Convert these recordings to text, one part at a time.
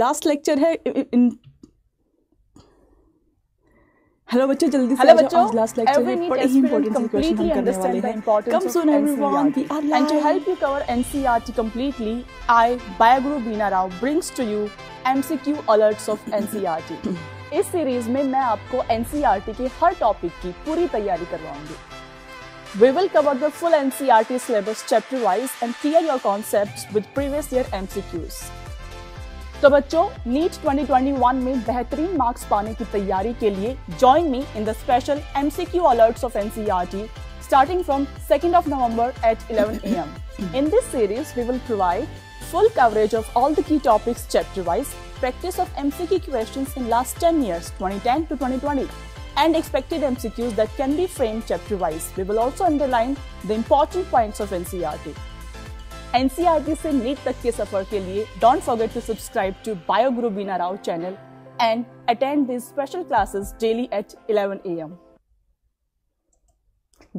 Last lecture है in hello बच्चों जल्दी से बच्चों आज लास्ट लेक्चर है बड़े ही इंपॉर्टेंट से क्वेश्चन हम करने वाले हैं come soon everyone we are live and to help you cover NCERT completely I Bioguru Beena Rao brings to you MCQ alerts of NCERT इस सीरीज में मैं आपको एनसीईआरटी e के हर टॉपिक की पूरी तैयारी करवाऊंगी we will cover the full NCERT syllabus chapter wise and clear your concepts with previous year MCQs तो बच्चों नीट 2021 में बेहतरीन मार्क्स पाने की तैयारी के लिए join me in the special MCQ alert of NCERT starting from second of November at eleven A M in this series we will provide full coverage of all the key topics chapter wise practice of MCQ questions in last 10 years 2010 to 2020 and expected MCQs that can be framed chapter-wise. We will also underline the important points of NCERT. NCERT से NEET तक के सफर के लिए don't forget to subscribe to bio Guru Beena Rao channel and attend this special classes daily at 11 a.m.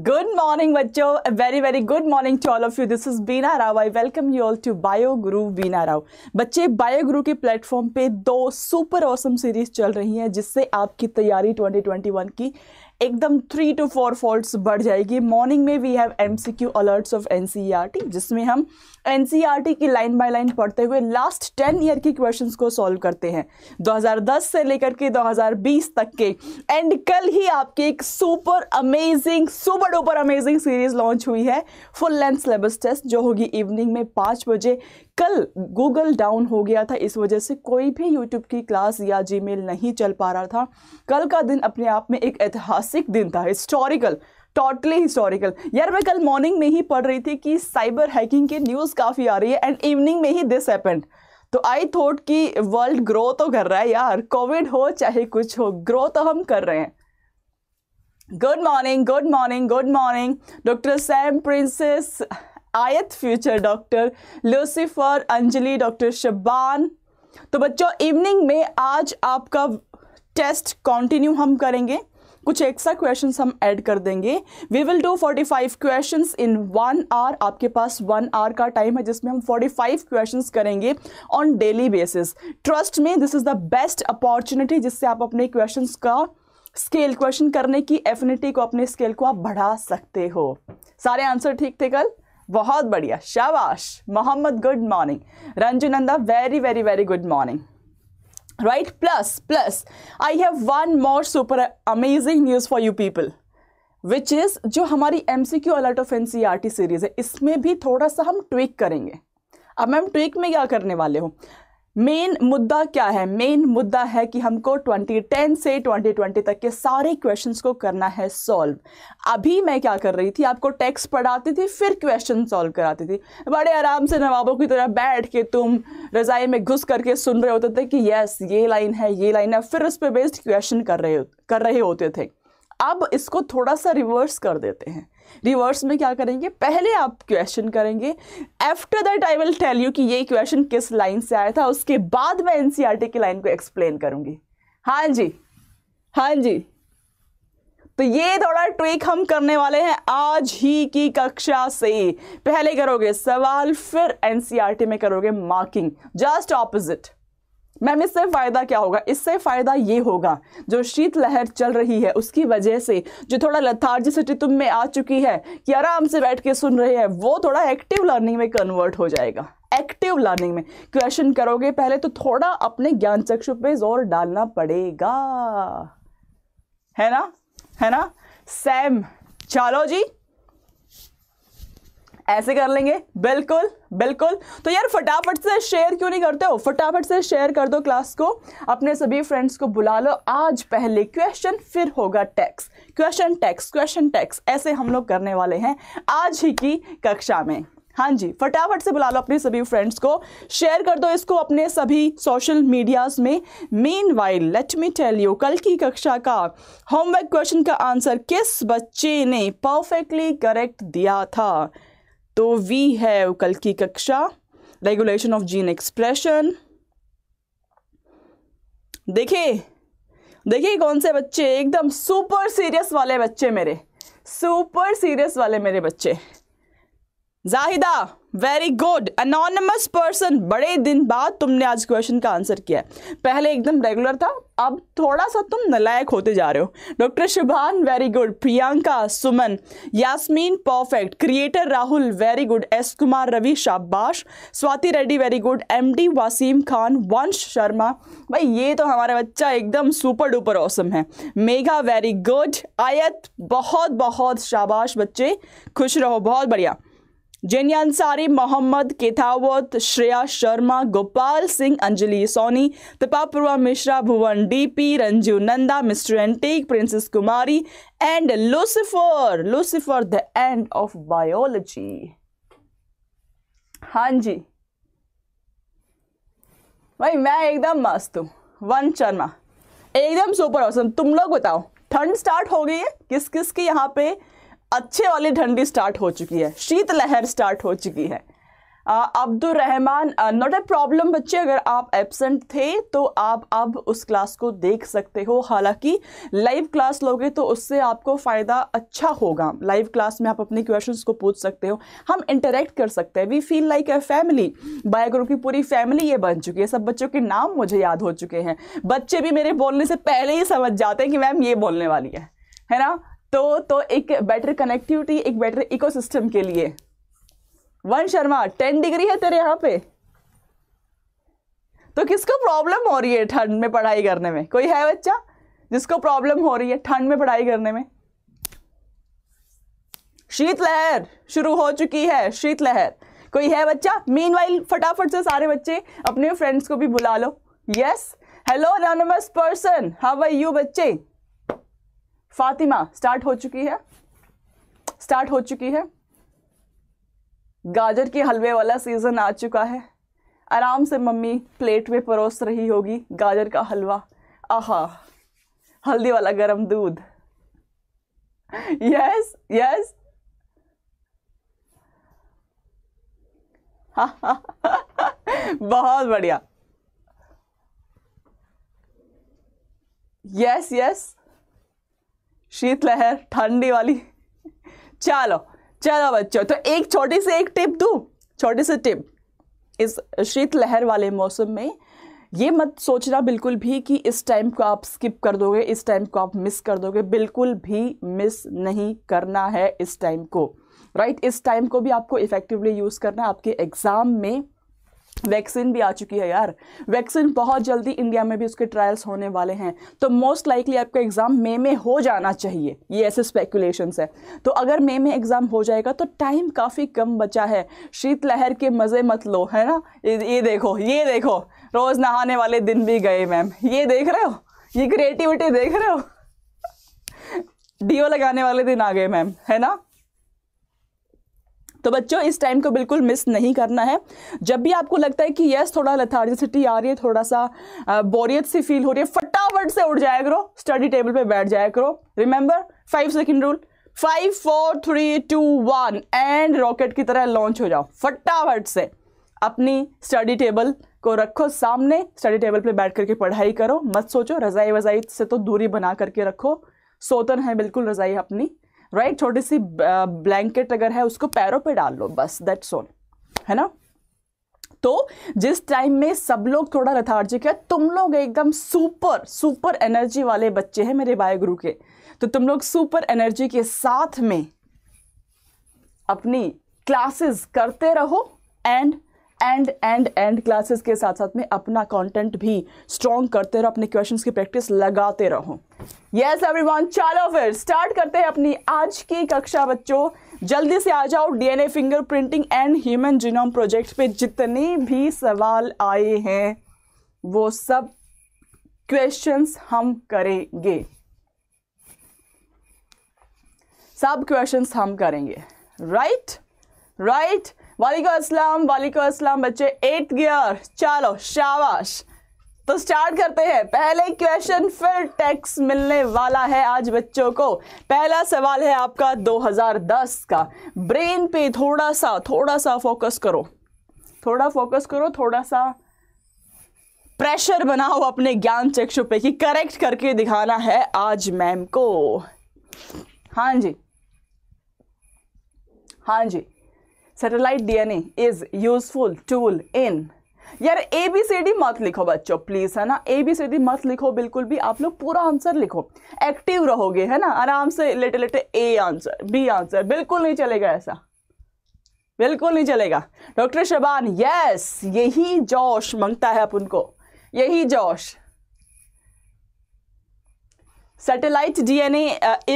Good morning Vacho. Very very good morning to all of you this is Beena Rao I welcome you all to bio Guru Beena Rao बच्चे bio गुरु के platform पे दो super awesome series चल रही हैं जिससे आपकी तैयारी 2021 की एकदम थ्री टू फोर फॉल्ट्स बढ़ जाएगी मॉर्निंग में we have MCQ alerts of NCERT जिसमें हम एनसीईआरटी की लाइन बाय लाइन पढ़ते हुए लास्ट टेन ईयर की क्वेश्चंस को सॉल्व करते हैं 2010 से लेकर के 2020 तक के एंड कल ही आपकी एक super amazing super duper amazing series launch हुई है फुल लेंथ सिलेबस टेस्ट जो होगी इवनिंग में पाँच बजे कल गूगल डाउन हो गया था इस वजह से कोई भी यूट्यूब की क्लास या जी नहीं चल पा रहा था कल का दिन अपने आप में एक ऐतिहासिक दिन था हिस्टोरिकल टोटली हिस्टोरिकल यार मैं कल मॉर्निंग में ही पढ़ रही थी कि साइबर हैकिंग की न्यूज़ काफ़ी आ रही है एंड इवनिंग में ही दिस हैपेंड तो आई थॉट कि वर्ल्ड ग्रो तो कर रहा है यार कोविड हो चाहे कुछ हो ग्रो तो हम कर रहे हैं good morning good morning good morning doctor Sam princess Ayat future doctor Lucifer Anjali doctor Shaban तो बच्चों इवनिंग में आज आपका टेस्ट कंटिन्यू हम करेंगे कुछ एक्स्ट्रा क्वेश्चन हम ऐड कर देंगे we will do 45 questions in one hour आपके पास वन आवर का टाइम है जिसमें हम 45 क्वेश्चंस करेंगे on daily basis trust me this is the best opportunity जिससे आप अपने क्वेश्चंस का स्केल क्वेश्चन करने की एफिनिटी को अपने स्केल को आप बढ़ा सकते हो सारे आंसर ठीक थे कल बहुत बढ़िया शाबाश Mohammad good morning Ranju Nanda very very very good morning right plus plus i have one more super amazing news for you people which is जो हमारी M C Q alert of N C R T series है इसमें भी थोड़ा सा हम tweak करेंगे अब मैम ट्विक में क्या करने वाले हो मेन मुद्दा क्या है मेन मुद्दा है कि हमको 2010 से 2020 तक के सारे क्वेश्चंस को करना है सॉल्व अभी मैं क्या कर रही थी आपको टेक्स्ट पढ़ाती थी फिर क्वेश्चन सॉल्व कराती थी बड़े आराम से नवाबों की तरह बैठ के तुम रज़ाई में घुस करके सुन रहे होते थे कि यस ये लाइन है ये लाइन है फिर उस पर बेस्ड क्वेश्चन कर रहे कर रहे होते थे अब इसको थोड़ा सा रिवर्स कर देते हैं रिवर्स में क्या करेंगे पहले आप क्वेश्चन करेंगे after that I will tell you कि ये क्वेश्चन किस लाइन से आया था उसके बाद मैं एनसीईआरटी e की लाइन को एक्सप्लेन करूंगी हाँ जी हाँ जी तो ये थोड़ा ट्रिक हम करने वाले हैं आज ही की कक्षा से पहले करोगे सवाल फिर एनसीईआरटी e में करोगे मार्किंग जस्ट ऑपोजिट मैम इससे फ़ायदा क्या होगा इससे फ़ायदा ये होगा जो शीतलहर चल रही है उसकी वजह से जो थोड़ा से तुम में आ चुकी है कि आराम से बैठ के सुन रहे हैं वो थोड़ा एक्टिव लर्निंग में कन्वर्ट हो जाएगा एक्टिव लर्निंग में क्वेश्चन करोगे पहले तो थोड़ा अपने ज्ञान चक्षु पे जोर डालना पड़ेगा है ना है ना सैम चलो जी ऐसे कर लेंगे बिल्कुल बिल्कुल तो यार फटाफट से शेयर क्यों नहीं करते हो फटाफट से शेयर कर दो क्लास को अपने सभी फ्रेंड्स को बुला लो आज पहले क्वेश्चन फिर होगा text question text question text ऐसे हम लोग करने वाले हैं आज ही की कक्षा में हाँ जी फटाफट से बुला लो अपने सभी फ्रेंड्स को शेयर कर दो इसको अपने सभी सोशल मीडियाज में meanwhile let me tell you कल की कक्षा का होमवर्क क्वेश्चन का आंसर किस बच्चे ने परफेक्टली करेक्ट दिया था तो वी है कल की कक्षा रेगुलेशन ऑफ जीन एक्सप्रेशन देखिए देखिए कौन से बच्चे एकदम सुपर सीरियस वाले बच्चे मेरे सुपर सीरियस वाले मेरे बच्चे Zahida very good anonymous person बड़े दिन बाद तुमने आज क्वेश्चन का आंसर किया है पहले एकदम रेगुलर था अब थोड़ा सा तुम नलायक होते जा रहे हो doctor Shubhan very good Priyanka Suman Yasmeen perfect creator Rahul very good S Kumar Ravi शाबाश Swati Reddy very good M D Waseem Khan Vansh Sharma भाई ये तो हमारा बच्चा एकदम सुपर डुपर औसम है मेघा वेरी गुड आयत बहुत बहुत शाबाश बच्चे खुश रहो बहुत बढ़िया Jain Ansari Mohammad Kethawat Shreya Sharma Gopal Singh Anjali Soni Tapapurwa Mishra Bhuvan DP Ranju Nanda mister antique princess Kumari and Lucifer Lucifer the end of biology हाँ जी भाई मैं एकदम मस्त हूँ वन शर्मा एकदम सुपर ऑसम तुम लोग बताओ ठंड स्टार्ट हो गई है किस किस की यहाँ पे अच्छे वाली ठंडी स्टार्ट हो चुकी है शीतलहर स्टार्ट हो चुकी है अब्दुलरहमान नॉट ए प्रॉब्लम बच्चे अगर आप एबसेंट थे तो आप अब उस क्लास को देख सकते हो हालांकि लाइव क्लास लोगे तो उससे आपको फ़ायदा अच्छा होगा लाइव क्लास में आप अपने क्वेश्चंस को पूछ सकते हो हम इंटरेक्ट कर सकते हैं we feel like a family by group की पूरी फैमिली ये बन चुकी है सब बच्चों के नाम मुझे याद हो चुके हैं बच्चे भी मेरे बोलने से पहले ही समझ जाते हैं कि मैम ये बोलने वाली है है ना तो तो एक बेटर कनेक्टिविटी एक बेटर इकोसिस्टम के लिए वन शर्मा टेन डिग्री है तेरे यहाँ पे तो किसको प्रॉब्लम हो रही है ठंड में पढ़ाई करने में कोई है बच्चा जिसको प्रॉब्लम हो रही है ठंड में पढ़ाई करने में शीतलहर शुरू हो चुकी है शीतलहर कोई है बच्चा मीन वाइल फटाफट से सारे बच्चे अपने फ्रेंड्स को भी बुला लो yes hello anonymous person how are you बच्चे फातिमा स्टार्ट हो चुकी है स्टार्ट हो चुकी है गाजर के हलवे वाला सीज़न आ चुका है आराम से मम्मी प्लेट में परोस रही होगी गाजर का हलवा आहा हल्दी वाला गरम दूध यस यस बहुत बढ़िया यस यस शीतलहर ठंडी वाली चलो चलो बच्चों तो एक छोटी सी एक टिप दू छोटी सी टिप इस शीतलहर वाले मौसम में ये मत सोचना बिल्कुल भी कि इस टाइम को आप स्किप कर दोगे इस टाइम को आप मिस कर दोगे बिल्कुल भी मिस नहीं करना है इस टाइम को राइट right? इस टाइम को भी आपको इफ़ेक्टिवली यूज़ करना है आपके एग्ज़ाम में वैक्सीन भी आ चुकी है यार वैक्सीन बहुत जल्दी इंडिया में भी उसके ट्रायल्स होने वाले हैं तो मोस्ट लाइकली आपका एग्ज़ाम मे में हो जाना चाहिए ये ऐसे स्पेकुलेशंस है तो अगर मे में एग्ज़ाम हो जाएगा तो टाइम काफ़ी कम बचा है शीतलहर के मज़े मत लो है ना ये देखो ये देखो रोज़ नहाने वाले दिन भी गए मैम ये देख रहे हो ये क्रिएटिविटी देख रहे हो डीओ लगाने वाले दिन आ गए मैम है ना तो बच्चों इस टाइम को बिल्कुल मिस नहीं करना है जब भी आपको लगता है कि यस थोड़ा लथार्जिसिटी आ रही है थोड़ा सा बोरियत सी फील हो रही है फटाफट से उठ जाया करो स्टडी टेबल पर बैठ जाया करो remember five second rule five four three two one and rocket की तरह लॉन्च हो जाओ फटाफट से अपनी स्टडी टेबल को रखो सामने स्टडी टेबल पे बैठ करके पढ़ाई करो मत सोचो रज़ाई वज़ाई से तो दूरी बना करके रखो सोतन है बिल्कुल रज़ाई अपनी राइट right? छोटी सी ब्लैंकेट अगर है उसको पैरों पे डाल लो बस दैट सोन है ना तो जिस टाइम में सब लोग थोड़ा लथार्जिक है तुम लोग एकदम सुपर सुपर एनर्जी वाले बच्चे हैं मेरे बाय गुरु के तो तुम लोग सुपर एनर्जी के साथ में अपनी क्लासेस करते रहो and and and and classes के साथ साथ में अपना कंटेंट भी स्ट्रॉन्ग करते रहो अपने क्वेश्चंस की प्रैक्टिस लगाते रहो यस एवरीवन चलो फिर स्टार्ट करते हैं अपनी आज की कक्षा बच्चों जल्दी से आ जाओ DNA fingerprinting and human genome project पे जितने भी सवाल आए हैं वो सब क्वेश्चंस हम करेंगे सब क्वेश्चंस हम करेंगे राइट right? Right right? वालेकुम अस्सलाम वालेकुम अस्सलाम बच्चे एट गियर चलो शाबाश तो स्टार्ट करते हैं पहले क्वेश्चन फिर टैक्स मिलने वाला है आज बच्चों को पहला सवाल है आपका 2010 का ब्रेन पे थोड़ा सा थोड़ा सा फोकस करो थोड़ा फोकस करो थोड़ा सा प्रेशर बनाओ अपने ज्ञान चक्षु पे कि करेक्ट करके दिखाना है आज मैम को हाँ जी हाँ जी satellite DNA is useful tool in यार ए बी सी डी मत लिखो बच्चों प्लीज है ना ए बी सी डी मत लिखो बिल्कुल भी आप लोग पूरा आंसर लिखो एक्टिव रहोगे है ना आराम से लेटे लेटे ए आंसर बी आंसर बिल्कुल नहीं चलेगा ऐसा बिल्कुल नहीं चलेगा डॉक्टर शबान यस यही जोश मांगता है अपन को यही जोश satellite DNA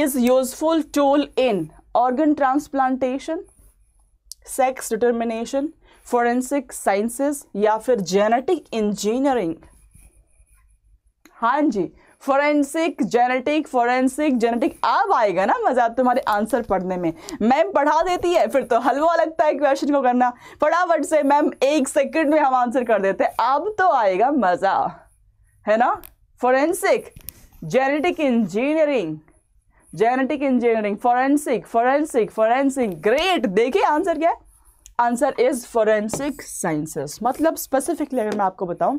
is useful tool in organ transplantation sex determination forensic sciences या फिर जेनेटिक इंजीनियरिंग हाँ जी फॉरेंसिक जेनेटिक फॉरेंसिक जेनेटिक अब आएगा ना मज़ा तुम्हारे आंसर पढ़ने में मैम पढ़ा देती है फिर तो हलवा लगता है क्वेश्चन को करना फटाफट से मैम एक सेकंड में हम आंसर कर देते हैं अब तो आएगा मज़ा है ना forensic genetic engineering genetic engineering forensic forensic forensic great देखिए आंसर क्या है आंसर इज फॉरेंसिक साइंसेस मतलब स्पेसिफिकली अगर मैं आपको बताऊं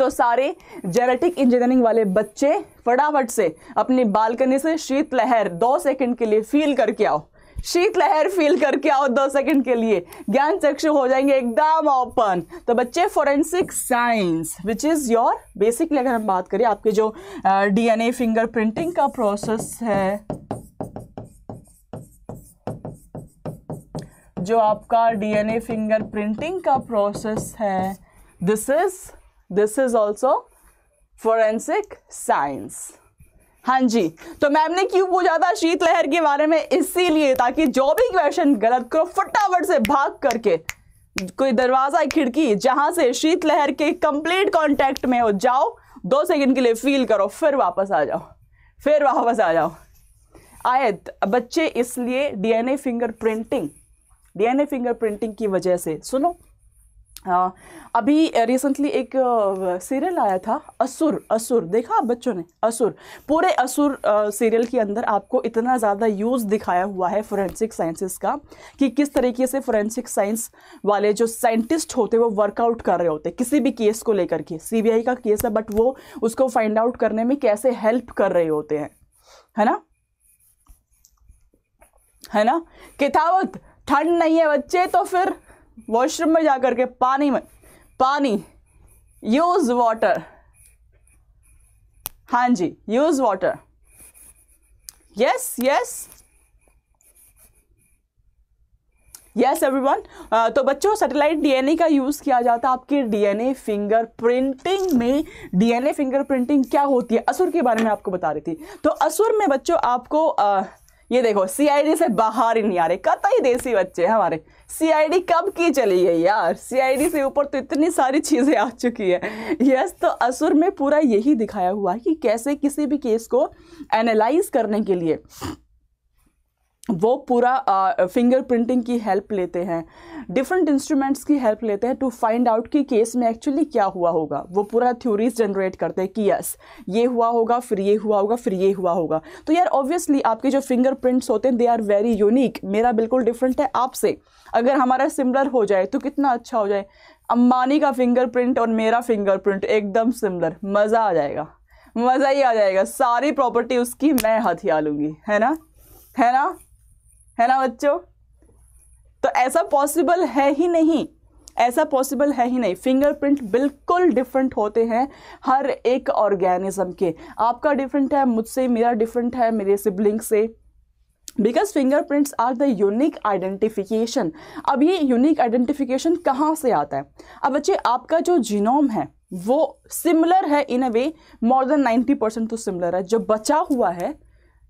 तो सारे जेनेटिक इंजीनियरिंग वाले बच्चे फटाफट से अपनी बालकनी से शीतलहर दो सेकंड के लिए फील करके आओ शीतलहर फील करके आओ दो सेकंड के लिए ज्ञान चक्षु हो जाएंगे एकदम ओपन तो बच्चे forensic science which is your basically अगर हम बात करें आपके जो डीएनए फिंगर प्रिंटिंग का प्रोसेस है जो आपका डीएनए फिंगर प्रिंटिंग का प्रोसेस है this is this is also forensic science हाँ जी तो मैम ने क्यों पूछा था शीतलहर के बारे में इसीलिए ताकि जो भी क्वेश्चन गलत करो फटाफट से भाग करके कोई दरवाजा खिड़की जहां से शीतलहर के कंप्लीट कांटेक्ट में हो जाओ दो सेकंड के लिए फील करो फिर वापस आ जाओ फिर वापस आ जाओ आए बच्चे इसलिए DNA fingerprinting DNA fingerprinting की वजह से सुनो हाँ, अभी रिसेंटली एक सीरियल आया था असुर असुर देखा आप बच्चों ने असुर पूरे असुर सीरियल के अंदर आपको इतना ज़्यादा यूज़ दिखाया हुआ है फोरेंसिक साइंसेस का कि किस तरीके से फोरेंसिक साइंस वाले जो साइंटिस्ट होते वो वर्कआउट कर रहे होते किसी भी केस को लेकर के सी का केस है बट वो उसको फाइंड आउट करने में कैसे हेल्प कर रहे होते हैं है ना है ना कितावत ठंड नहीं है बच्चे तो फिर वॉशरूम में जा करके पानी में पानी यूज वाटर हाँ जी use water yes yes yes everyone तो बच्चों सैटेलाइट डीएनए का यूज़ किया जाता है आपके डीएनए फिंगर प्रिंटिंग में डीएनए फिंगर प्रिंटिंग क्या होती है असुर के बारे में आपको बता रही थी तो असुर में बच्चों आपको आ, ये देखो सीआईडी से बाहर ही नहीं आ रहे कतई देसी बच्चे हमारे सीआईडी कब की चली गई यार सीआईडी से ऊपर तो इतनी सारी चीज़ें आ चुकी है यस तो असुर में पूरा यही दिखाया हुआ है कि कैसे किसी भी केस को एनालाइज करने के लिए वो पूरा फिंगर प्रिंटिंग की हेल्प लेते हैं डिफरेंट इंस्ट्रूमेंट्स की हेल्प लेते हैं टू फाइंड आउट कि केस में एक्चुअली क्या हुआ होगा वो पूरा थ्योरीज जनरेट करते हैं कि यस ये हुआ होगा फिर ये हुआ होगा फिर ये हुआ होगा तो यार ऑब्वियसली आपके जो फिंगर प्रिंट्स होते हैं दे आर वेरी यूनिक मेरा बिल्कुल डिफरेंट है आपसे अगर हमारा सिमिलर हो जाए तो कितना अच्छा हो जाए अम्बानी का फिंगरप्रिंट और मेरा फिंगरप्रिंट एकदम सिमिलर मज़ा आ जाएगा मज़ा ही आ जाएगा सारी प्रॉपर्टी उसकी मैं हथिया लूँगी है ना है ना है ना बच्चों तो ऐसा पॉसिबल है ही नहीं ऐसा पॉसिबल है ही नहीं फिंगरप्रिंट बिल्कुल डिफरेंट होते हैं हर एक ऑर्गेनिज्म के आपका डिफरेंट है मुझसे मेरा डिफरेंट है मेरे सिबलिंग से because fingerprints are the unique identification अब ये यूनिक आइडेंटिफिकेशन कहाँ से आता है अब बच्चे आपका जो जीनोम है वो सिमिलर है in a way more than 90 percent तो सिमिलर है जो बचा हुआ है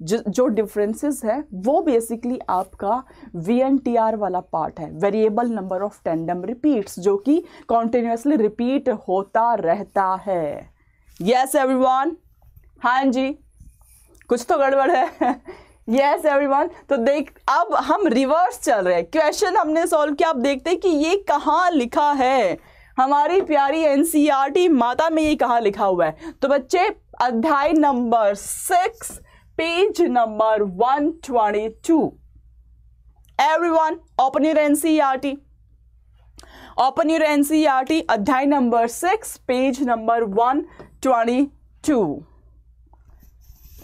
जो डिफरेंसेस है वो बेसिकली आपका वी एन टी आर वाला पार्ट है variable number of tandem repeats जो कि कॉन्टिन्यूसली रिपीट होता रहता है यस एवरीवन हाँ जी कुछ तो गड़बड़ है यस एवरीवन तो देख अब हम रिवर्स चल रहे हैं क्वेश्चन हमने सॉल्व किया आप देखते हैं कि ये कहाँ लिखा है हमारी प्यारी एन e माता में ये कहाँ लिखा हुआ है तो बच्चे अध्याय number six page number one two every everyone open your T open your T अध्याय number six page number one two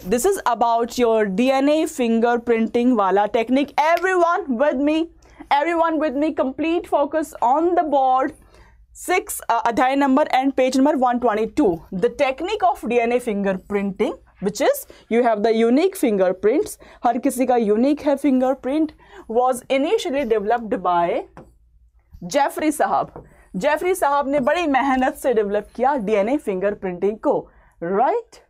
this is about your DNA printing वाला technique everyone with me everyone with me complete focus on the board six अध्याय number and page number one twenty two the technique of DNA printing which is you have the unique fingerprints हर किसी का unique है fingerprint was initially developed by Jeffrey साहब Jeffrey साहब ने बड़ी मेहनत से डेवलप किया डीएनए फिंगरप्रिंटिंग को right right?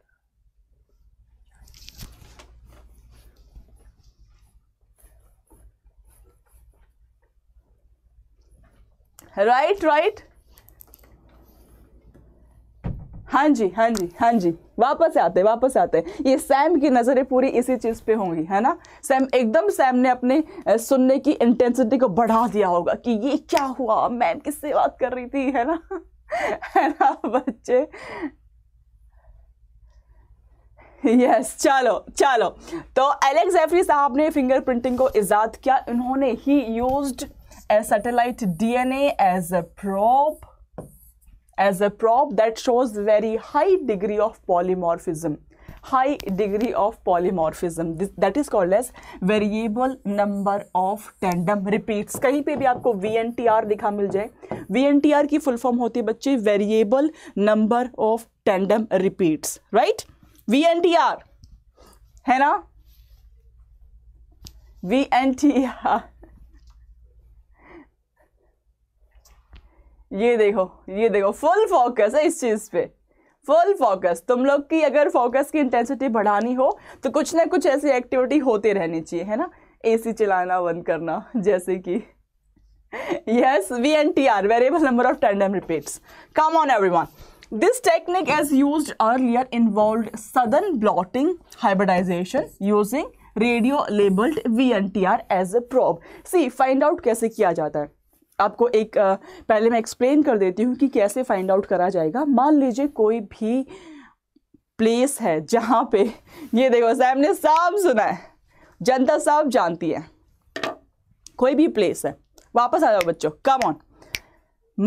Right right, right right? हाँ जी हाँ जी हाँ जी वापस आते वापस आते ये सैम की नज़रें पूरी इसी चीज़ पे होंगी है ना सैम एकदम सैम ने अपने सुनने की इंटेंसिटी को बढ़ा दिया होगा कि ये क्या हुआ मैम किससे बात कर रही थी है ना है ना बच्चे यस yes, चलो चलो तो एलेक्स एफरी साहब ने फिंगर प्रिंटिंग को ईजाद किया इन्होंने ही used a satellite DNA as a prop as a prop that shows very high degree of polymorphism high degree of polymorphism this, that is called as variable number of tandem repeats कहीं पर भी आपको we N T are दिखा मिल जाए V N T R की full form होती है बच्चे variable number of tandem repeats right V N T R है ना वी एन टी आर ये देखो ये देखो फुल फोकस है इस चीज़ पे फुल फोकस तुम लोग की अगर फोकस की इंटेंसिटी बढ़ानी हो तो कुछ ना कुछ ऐसी एक्टिविटी होती रहनी चाहिए है ना एसी चलाना बंद करना जैसे कि yes V N T R variable number of tandem repeats come on every one this technique as use earlier involve southern blotting hybridization using radio labelled V N T R as a probe see find out कैसे किया जाता है आपको एक पहले मैं explain कर देती हूँ कि कैसे फाइंड आउट करा जाएगा मान लीजिए कोई भी प्लेस है जहाँ पे ये देखो सैम ने साफ सुना है जनता साफ जानती है कोई भी प्लेस है वापस आ जाओ बच्चों कम ऑन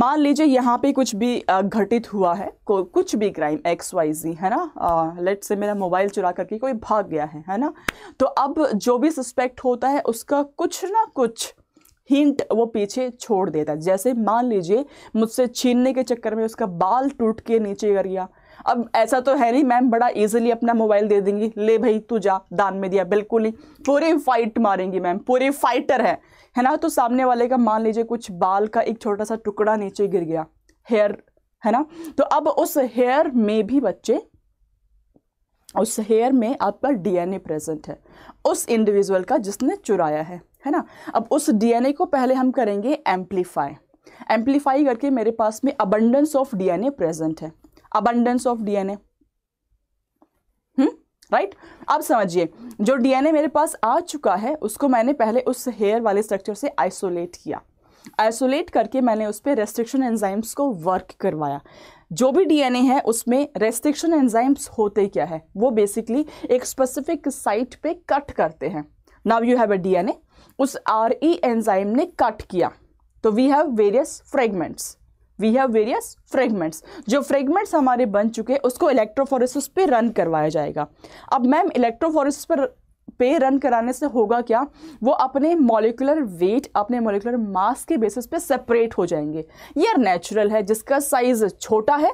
मान लीजिए यहाँ पे कुछ भी घटित हुआ है को कुछ भी क्राइम एक्स वाई जी है ना लेट से मेरा मोबाइल चुरा करके कोई भाग गया है है ना तो अब जो भी सस्पेक्ट होता है उसका कुछ ना कुछ हिंट वो पीछे छोड़ देता है जैसे मान लीजिए मुझसे छीनने के चक्कर में उसका बाल टूट के नीचे गिर गया अब ऐसा तो है नहीं मैम बड़ा इजीली अपना मोबाइल दे देंगी ले भाई तू जा दान में दिया बिल्कुल नहीं पूरी फाइट मारेंगी मैम पूरी फाइटर है है ना तो सामने वाले का मान लीजिए कुछ बाल का एक छोटा सा टुकड़ा नीचे गिर गया हेयर है ना तो अब उस हेयर में भी बच्चे उस हेयर में आपका डीएनए प्रेजेंट है उस इंडिविजुअल का जिसने चुराया है है ना अब उस डीएनए को पहले हम करेंगे एम्पलीफाई एम्पलीफाई करके मेरे पास में अबंडेंस ऑफ डीएनए प्रेजेंट है अबंडेंस ऑफ डीएनए राइट अब समझिए जो डीएनए मेरे पास आ चुका है उसको मैंने पहले उस हेयर वाले स्ट्रक्चर से आइसोलेट किया आइसोलेट करके मैंने उस पर रेस्ट्रिक्शन एंजाइम्स को वर्क करवाया जो भी डीएनए है उसमें रेस्ट्रिक्शन एंजाइम्स होते क्या है वो बेसिकली एक स्पेसिफिक साइट पे कट करते हैं now you have a DNA उस आर ई एंजाइम ने कट किया तो we have various fragments we have various fragments जो फ्रेगमेंट्स हमारे बन चुके हैं उसको इलेक्ट्रोफोरेसिस पे रन करवाया जाएगा अब मैम इलेक्ट्रोफोरेसिस पर पे रन कराने से होगा क्या वो अपने मॉलिकुलर वेट अपने मॉलिकुलर मास के बेसिस पे सेपरेट हो जाएंगे ये नेचुरल है जिसका साइज छोटा है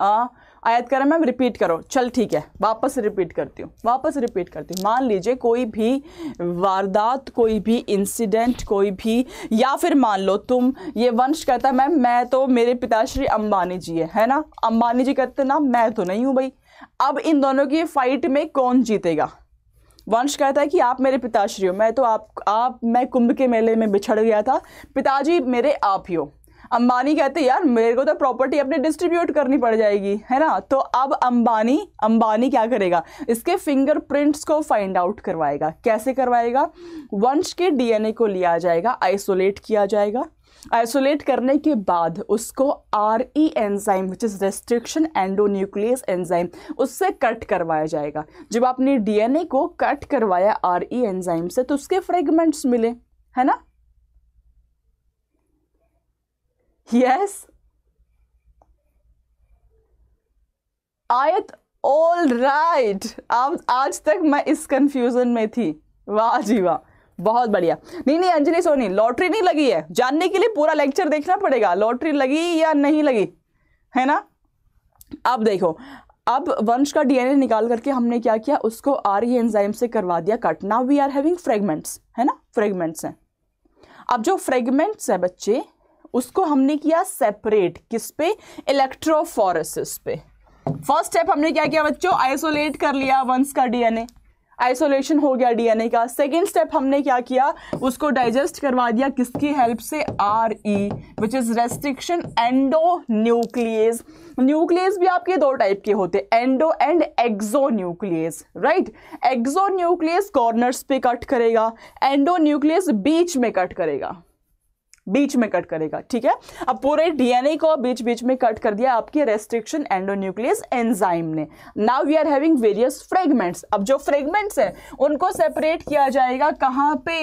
आ, आयत कर मैम रिपीट करो चल ठीक है वापस रिपीट करती हूँ वापस रिपीट करती हूँ मान लीजिए कोई भी वारदात कोई भी इंसिडेंट कोई भी या फिर मान लो तुम ये वंश कहता मैम मैं तो मेरे पिताश्री अंबानी जी है है ना अंबानी जी कहते ना मैं तो नहीं हूँ भाई अब इन दोनों की फाइट में कौन जीतेगा वंश कहता है कि आप मेरे पिताश्री हो मैं तो आप आप मैं कुंभ के मेले में बिछड़ गया था पिताजी मेरे आप ही हो अंबानी कहते यार मेरे को तो प्रॉपर्टी अपने डिस्ट्रीब्यूट करनी पड़ जाएगी है ना तो अब अंबानी अंबानी क्या करेगा इसके फिंगरप्रिंट्स को फाइंड आउट करवाएगा कैसे करवाएगा वंश के डीएनए को लिया जाएगा आइसोलेट किया जाएगा आइसोलेट करने के बाद उसको R E enzyme which is restriction endonuclease enzyme उससे कट करवाया जाएगा जब आपने डीएनए को कट करवाया आर ई एनजाइम से तो उसके फ्रेगमेंट्स मिले है ना यस आयत ऑल राइट right. आज तक मैं इस कंफ्यूजन में थी वाह जी वाह बहुत बढ़िया नहीं नहीं अंजलि सोनी लॉटरी नहीं लगी है जानने के लिए पूरा लेक्चर देखना पड़ेगा लॉटरी लगी या नहीं लगी है ना अब देखो अब वंश का डीएनए निकाल करके हमने क्या किया उसको आर ई एंजाइम से करवा दिया cut now we are having fragments है ना फ्रेगमेंट्स हैं अब जो फ्रेगमेंट्स है बच्चे उसको हमने किया सेपरेट किस पे इलेक्ट्रोफोरेसिस पे फर्स्ट स्टेप हमने क्या किया बच्चों आइसोलेट कर लिया वंश का डीएनए आइसोलेशन हो गया डीएनए का सेकेंड स्टेप हमने क्या किया उसको डाइजेस्ट करवा दिया किसकी हेल्प से R E which is restriction endonuclease nuclease भी आपके दो टाइप के होते हैं endo and exonuclease right exonuclease corners पे कट करेगा एंडो न्यूक्लियस बीच में कट करेगा बीच में कट करेगा ठीक है अब पूरे डीएनए को बीच बीच में कट कर दिया आपकी रेस्ट्रिक्शन एंडोन्यूक्लियस एंजाइम ने now we are having various fragments अब जो फ्रेगमेंट्स हैं उनको सेपरेट किया जाएगा कहाँ पे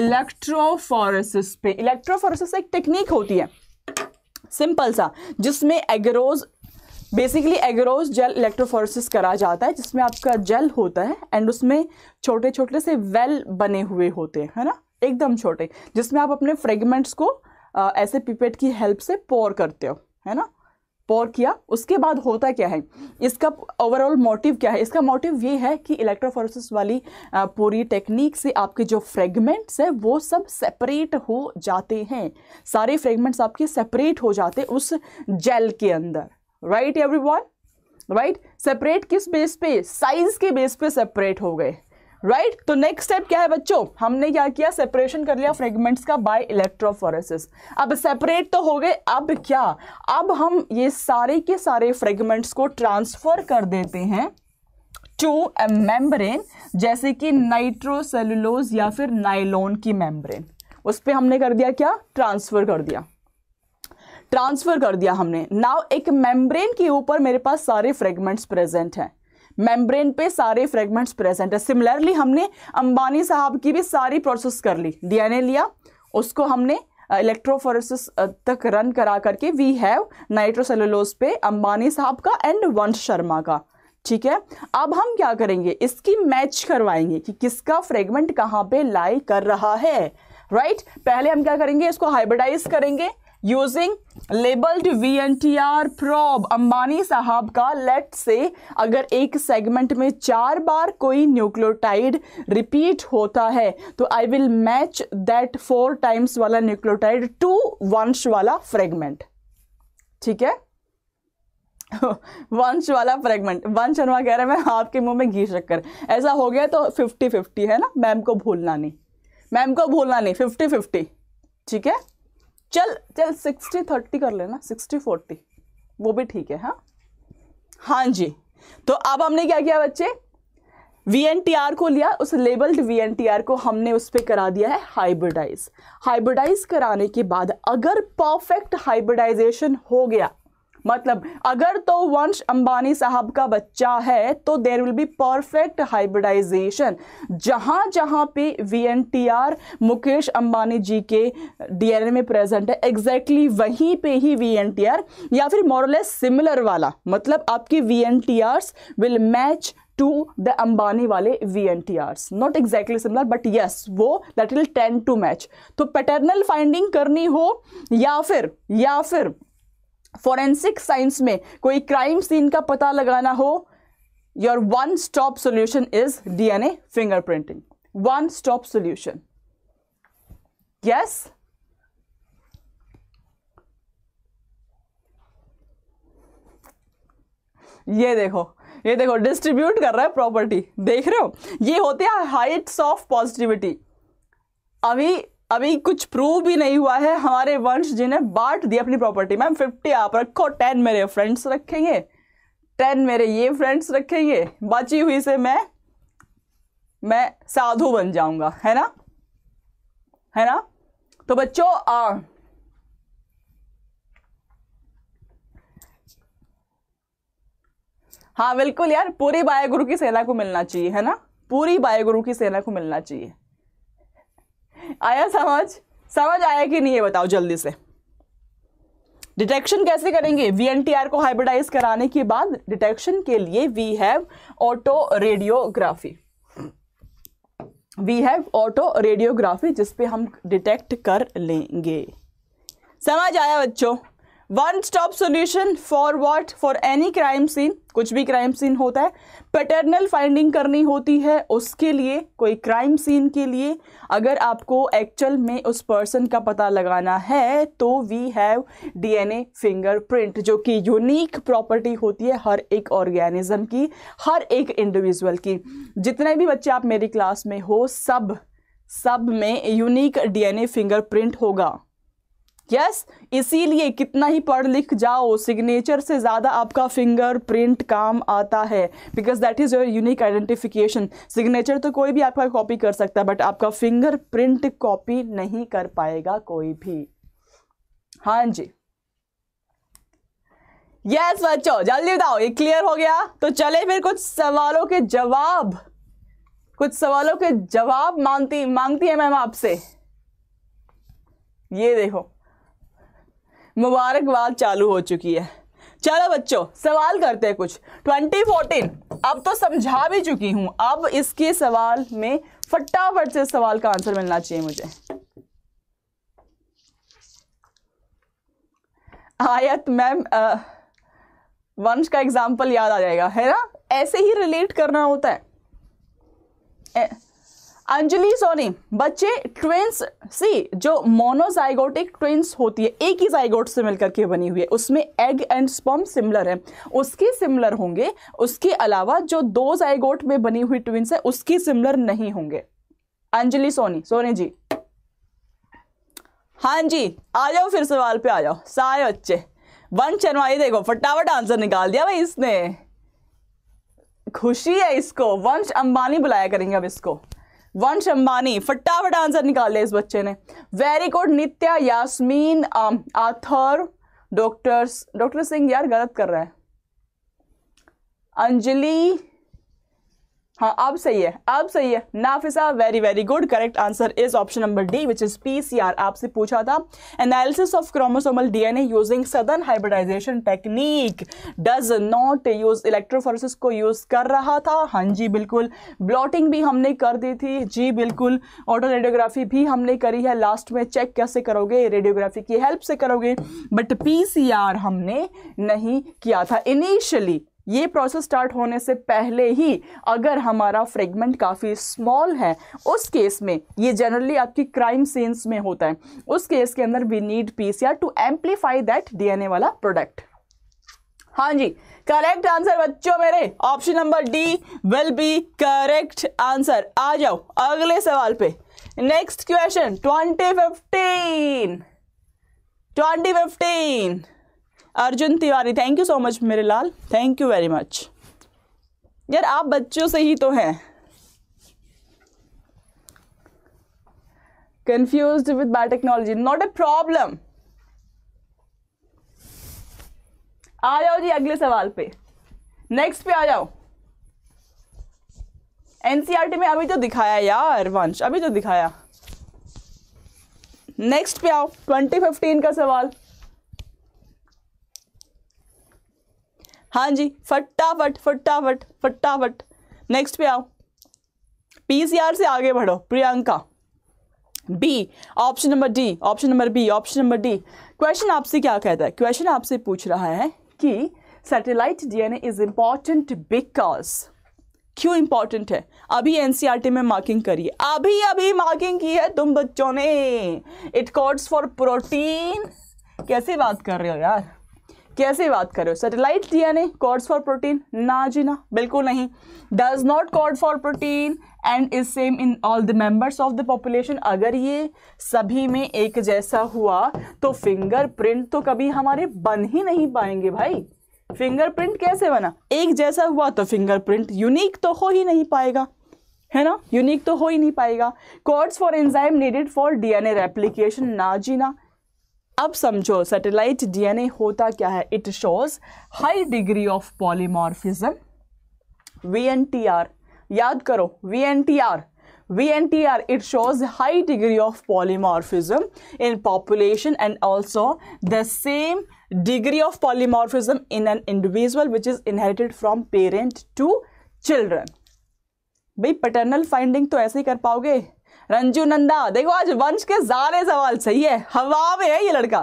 इलेक्ट्रोफोरेसिस पे इलेक्ट्रोफोरेसिस एक टेक्निक होती है सिंपल सा जिसमें agarose basically agarose gel electrophoresis करा जाता है जिसमें आपका जेल होता है एंड उसमें छोटे छोटे से वेल बने हुए होते हैं है ना एकदम छोटे जिसमें आप अपने फ्रेगमेंट्स को आ, ऐसे पिपेट की हेल्प से पोर करते हो है ना पोर किया उसके बाद होता क्या है इसका ओवरऑल मोटिव क्या है इसका मोटिव ये है कि इलेक्ट्रोफोरोसिस वाली पूरी टेक्निक से आपके जो फ्रेगमेंट्स हैं वो सब सेपरेट हो जाते हैं सारे फ्रेगमेंट्स आपके सेपरेट हो जाते हैं उस जेल के अंदर राइट एवरी राइट सेपरेट किस बेस पे साइज के बेस पे सेपरेट हो गए राइट right? तो नेक्स्ट स्टेप क्या है बच्चों हमने क्या किया सेपरेशन कर लिया फ्रेगमेंट्स का बाय इलेक्ट्रोफोरेसिस अब सेपरेट तो हो गए अब क्या अब हम ये सारे के सारे फ्रेगमेंट्स को ट्रांसफर कर देते हैं टू ए मेम्ब्रेन जैसे कि नाइट्रोसेलुलोज या फिर नाइलोन की मेम्ब्रेन उस पर हमने कर दिया क्या ट्रांसफर कर दिया ट्रांसफर कर दिया हमने नाव एक मेम्ब्रेन के ऊपर मेरे पास सारे फ्रेगमेंट्स प्रेजेंट हैं मेम्ब्रेन पे सारे फ्रेगमेंट्स प्रेजेंट है सिमिलरली हमने अंबानी साहब की भी सारी प्रोसेस कर ली डीएनए लिया उसको हमने इलेक्ट्रोफोरेसिस तक रन करा करके वी हैव नाइट्रोसेलुलोज पे अंबानी साहब का एंड वंश शर्मा का ठीक है अब हम क्या करेंगे इसकी मैच करवाएंगे कि किसका फ्रेगमेंट कहाँ पे लाई कर रहा है राइट right? पहले हम क्या करेंगे इसको हाइब्रिडाइज करेंगे using labelled V N T R probe Ambani साहब का लेट से अगर एक सेगमेंट में चार बार कोई न्यूक्लियोटाइड रिपीट होता है तो I will match that four times वाला न्यूक्लियोटाइड टू वंश वाला फ्रेगमेंट ठीक है वंश वाला फ्रेगमेंट वंश शर्मा कह रहे हैं मैं आपके मुंह में घी शक्कर ऐसा हो गया तो फिफ्टी फिफ्टी है ना मैम को भूलना नहीं मैम को भूलना नहीं फिफ्टी फिफ्टी ठीक है चल चल सिक्सटी थर्टी कर लेना सिक्सटी फोर्टी वो भी ठीक है हाँ हाँ जी तो अब हमने क्या किया बच्चे वी एन टी आर को लिया उस labelled V N T R को हमने उस पर करा दिया है हाइब्रिडाइज हाइब्रिडाइज कराने के बाद अगर परफेक्ट हाइब्रिडाइजेशन हो गया मतलब अगर तो वंश अंबानी साहब का बच्चा है तो there will be perfect hybridization जहां जहां पे वी मुकेश अंबानी जी के डीएनए में प्रेजेंट है एग्जैक्टली exactly वहीं पे ही वी या फिर मॉरलेस सिमिलर वाला मतलब आपके VNTRs will match to the Ambani वाले V N T R not exactly similar but yes वो that will tend to match तो पैटर्नल फाइंडिंग करनी हो या फिर या फिर फॉरेंसिक साइंस में कोई क्राइम सीन का पता लगाना हो your one stop solution is DNA fingerprinting one stop solution yes ये देखो ये देखो डिस्ट्रीब्यूट कर रहा है प्रॉपर्टी देख रहे हो ये होते हैं हाइट्स ऑफ पॉजिटिविटी अभी अभी कुछ प्रूव भी नहीं हुआ है हमारे वंश जिन्हें बांट दिया अपनी प्रॉपर्टी मैम फिफ्टी आप रखो टेन मेरे फ्रेंड्स रखेंगे टेन मेरे ये फ्रेंड्स रखेंगे बची हुई से मैं मैं साधु बन जाऊंगा है ना है ना तो बच्चों आ, हाँ बिल्कुल यार पूरी बाय गुरु की सेना को मिलना चाहिए है ना पूरी बाय गुरु की सेना को मिलना चाहिए आया समझ समझ आया कि नहीं है बताओ जल्दी से डिटेक्शन कैसे करेंगे वी को हाइब्रिडाइज कराने के बाद डिटेक्शन के लिए we have auto radiography we have auto radiography जिसपे हम डिटेक्ट कर लेंगे समझ आया बच्चों one stop solution for what for any crime scene कुछ भी क्राइम सीन होता है पेटर्नल फाइंडिंग करनी होती है उसके लिए कोई क्राइम सीन के लिए अगर आपको एक्चुअल में उस पर्सन का पता लगाना है तो वी हैव डीएनए फिंगरप्रिंट जो कि यूनिक प्रॉपर्टी होती है हर एक ऑर्गेनिज्म की हर एक इंडिविजुअल की जितने भी बच्चे आप मेरी क्लास में हो सब सब में यूनिक डीएनए फिंगरप्रिंट होगा यस इसीलिए कितना ही पढ़ लिख जाओ सिग्नेचर से ज़्यादा आपका फिंगर प्रिंट काम आता है because that is your unique identification signature तो कोई भी आपका कॉपी कर सकता है बट आपका फिंगर प्रिंट कॉपी नहीं कर पाएगा कोई भी हाँ जी यस yes, बच्चों जल्दी बताओ ये क्लियर हो गया तो चले फिर कुछ सवालों के जवाब कुछ सवालों के जवाब मांगती मांगती है मैम आपसे ये देखो मुबारकबाद चालू हो चुकी है चलो बच्चों सवाल करते हैं कुछ 2014 अब तो समझा भी चुकी हूं अब इसके सवाल में फटाफट से सवाल का आंसर मिलना चाहिए मुझे आयत मैम वंश का एग्जाम्पल याद आ जाएगा है ना ऐसे ही रिलेट करना होता है अंजलि सॉरी बच्चे ट्विंस सी जो मोनोजाइगोटिक ट्विंस होती है एक ही जाइगोट से मिलकर के बनी हुई है उसमें एग एंड स्पम सिमिलर है उसके सिमिलर होंगे उसके अलावा जो दो जाइगोट में बनी हुई ट्विंस है उसकी सिमिलर नहीं होंगे अंजलि सोनी सोनी जी हाँ जी आ जाओ फिर सवाल पे आ जाओ सारे बच्चे वन चनवाई देखो फटाफट आंसर निकाल दिया भाई इसने खुशी है इसको वंश अंबानी बुलाया करेंगे अब इसको वंश अंबानी फटाफट आंसर निकाल लिया इस बच्चे ने very good Nitya Yasmeen um, Athar doctors doctor Singh यार गलत कर रहा है अंजलि हाँ अब सही है अब सही है Nafisa very very good correct answer is option number D which is PCR आपसे पूछा था analysis of chromosomal DNA using southern hybridization technique does not use electrophoresis को यूज कर रहा था हाँ जी बिल्कुल ब्लॉटिंग भी हमने कर दी थी जी बिल्कुल ऑटो रेडियोग्राफी भी हमने करी है लास्ट में चेक कैसे करोगे रेडियोग्राफी की हेल्प से करोगे बट पी हमने नहीं किया था इनिशियली ये प्रोसेस स्टार्ट होने से पहले ही अगर हमारा फ्रेगमेंट काफ़ी स्मॉल है उस केस में ये जनरली आपकी क्राइम सीन्स में होता है उस केस के अंदर we need PCR to amplify that DNA वाला प्रोडक्ट हाँ जी करेक्ट आंसर बच्चों मेरे option number D will be correct answer आ जाओ अगले सवाल पे next question twenty fifteen twenty fifteen Arjun Tiwari thank you so much मेरे लाल थैंक यू वेरी मच यार आप बच्चों से ही तो हैं confuse with bad technology a problem आ जाओ जी अगले सवाल पे नेक्स्ट पे आ जाओ एनसीईआरटी e में अभी तो दिखाया यार वंश अभी तो दिखाया नेक्स्ट पे आओ 2015 का सवाल हाँ जी फटाफट फटाफट फटाफट नेक्स्ट पे आओ पीसीआर से आगे बढ़ो Priyanka B option number D option number B option number D question आपसे क्या कहता है क्वेश्चन आपसे पूछ रहा है कि satellite DNA is important because क्यों इंपॉर्टेंट है अभी एनसीईआरटी e में मार्किंग करिए अभी अभी मार्किंग की है तुम बच्चों ने इट कॉर्ड्स फॉर प्रोटीन कैसे बात कर रहे हो यार कैसे बात कर रहे हो satellite DNA codes for protein ना जी ना बिल्कुल नहीं does not code for protein and is same in all the members of the population अगर ये सभी में एक जैसा हुआ तो फिंगरप्रिंट तो कभी हमारे बन ही नहीं पाएंगे भाई फिंगरप्रिंट कैसे बना एक जैसा हुआ तो फिंगरप्रिंट यूनिक तो हो ही नहीं पाएगा है ना यूनिक तो हो ही नहीं पाएगा codes for enzyme needed for DNA replication ना जी ना अब समझो सैटेलाइट डीएनए होता क्या है it shows high degree of polymorphism V N T R याद करो V N T R VNTR, it shows high degree of polymorphism in population and also the same degree of polymorphism in an individual which is inherited from parent to children. भाई paternal finding तो ऐसे ही कर पाओगे रंजू नंदा देखो आज वंश के सारे सवाल सही है हवा में है ये लड़का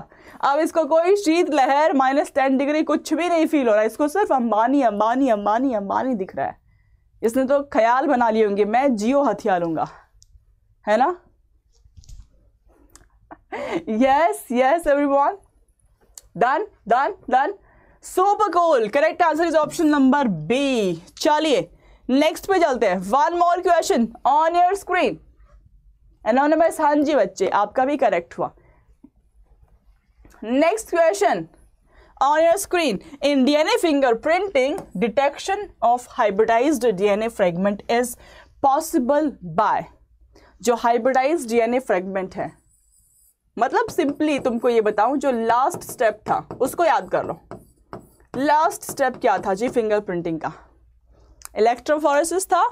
अब इसको कोई शीत लहर माइनस टेन डिग्री कुछ भी नहीं फील हो रहा है इसको सिर्फ अंबानी अंबानी अंबानी अंबानी दिख रहा है इसने तो ख्याल बना लिए होंगे मैं जियो हथियार लूंगा है ना yes yes everyone done done done super cool correct answer is option number B चलिए नेक्स्ट पे चलते हैं one more question on your screen anonymous हाँ जी बच्चे आपका भी करेक्ट हुआ next question on your screen in DNA printing detection of hybridize DNA fragment is possible by जो हाइब्रिडाइज डीएनए फ्रेगमेंट है मतलब सिंपली तुमको ये बताऊं जो लास्ट स्टेप था उसको याद कर लो लास्ट स्टेप क्या था जी फिंगर प्रिंटिंग का इलेक्ट्रोफोरेसिस था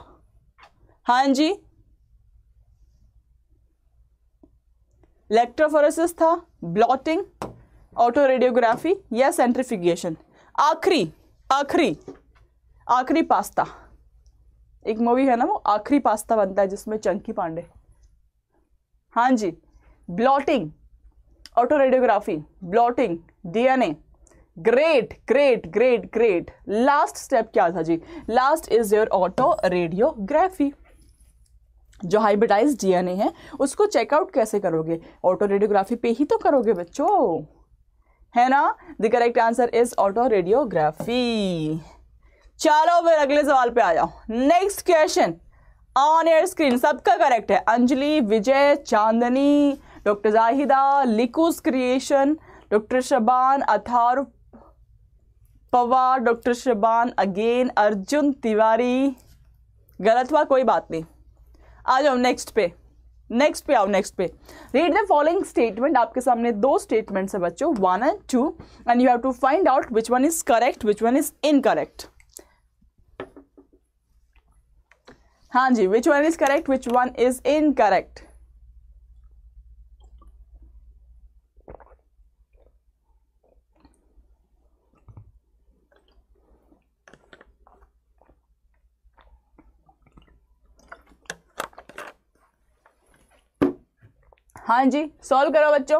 हाँ जी इलेक्ट्रोफोरेसिस था ब्लॉटिंग ऑटो रेडियोग्राफी या सेंट्रिफिकेशन आखिरी आखिरी आखिरी पास्ता एक मूवी है ना वो आखिरी पास्ता बनता है जिसमें चंकी पांडे हाँ जी blotting auto radiography blotting DNA great great great great last step क्या था जी last is your auto radiography जो हाइब्रिडाइज डीएनए है उसको चेकआउट कैसे करोगे ऑटो रेडियोग्राफी पे ही तो करोगे बच्चों है ना the correct answer is auto radiography चलो फिर अगले सवाल पे आ जाओ next question on your screen सबका करेक्ट है अंजलि विजय चांदनी डॉक्टर जाहिदा लिकुस क्रिएशन doctor Shaban Athar Pawar doctor Shaban again Arjun Tiwari गलत हुआ कोई बात नहीं आ जाओ नेक्स्ट पे नेक्स्ट पे आओ नेक्स्ट पे रीड द फॉलोइंग स्टेटमेंट आपके सामने दो स्टेटमेंट है बच्चों one and two and you have to find out which one is correct which one is incorrect हाँ जी which one is correct which one is incorrect हाँ जी सॉल्व करो बच्चों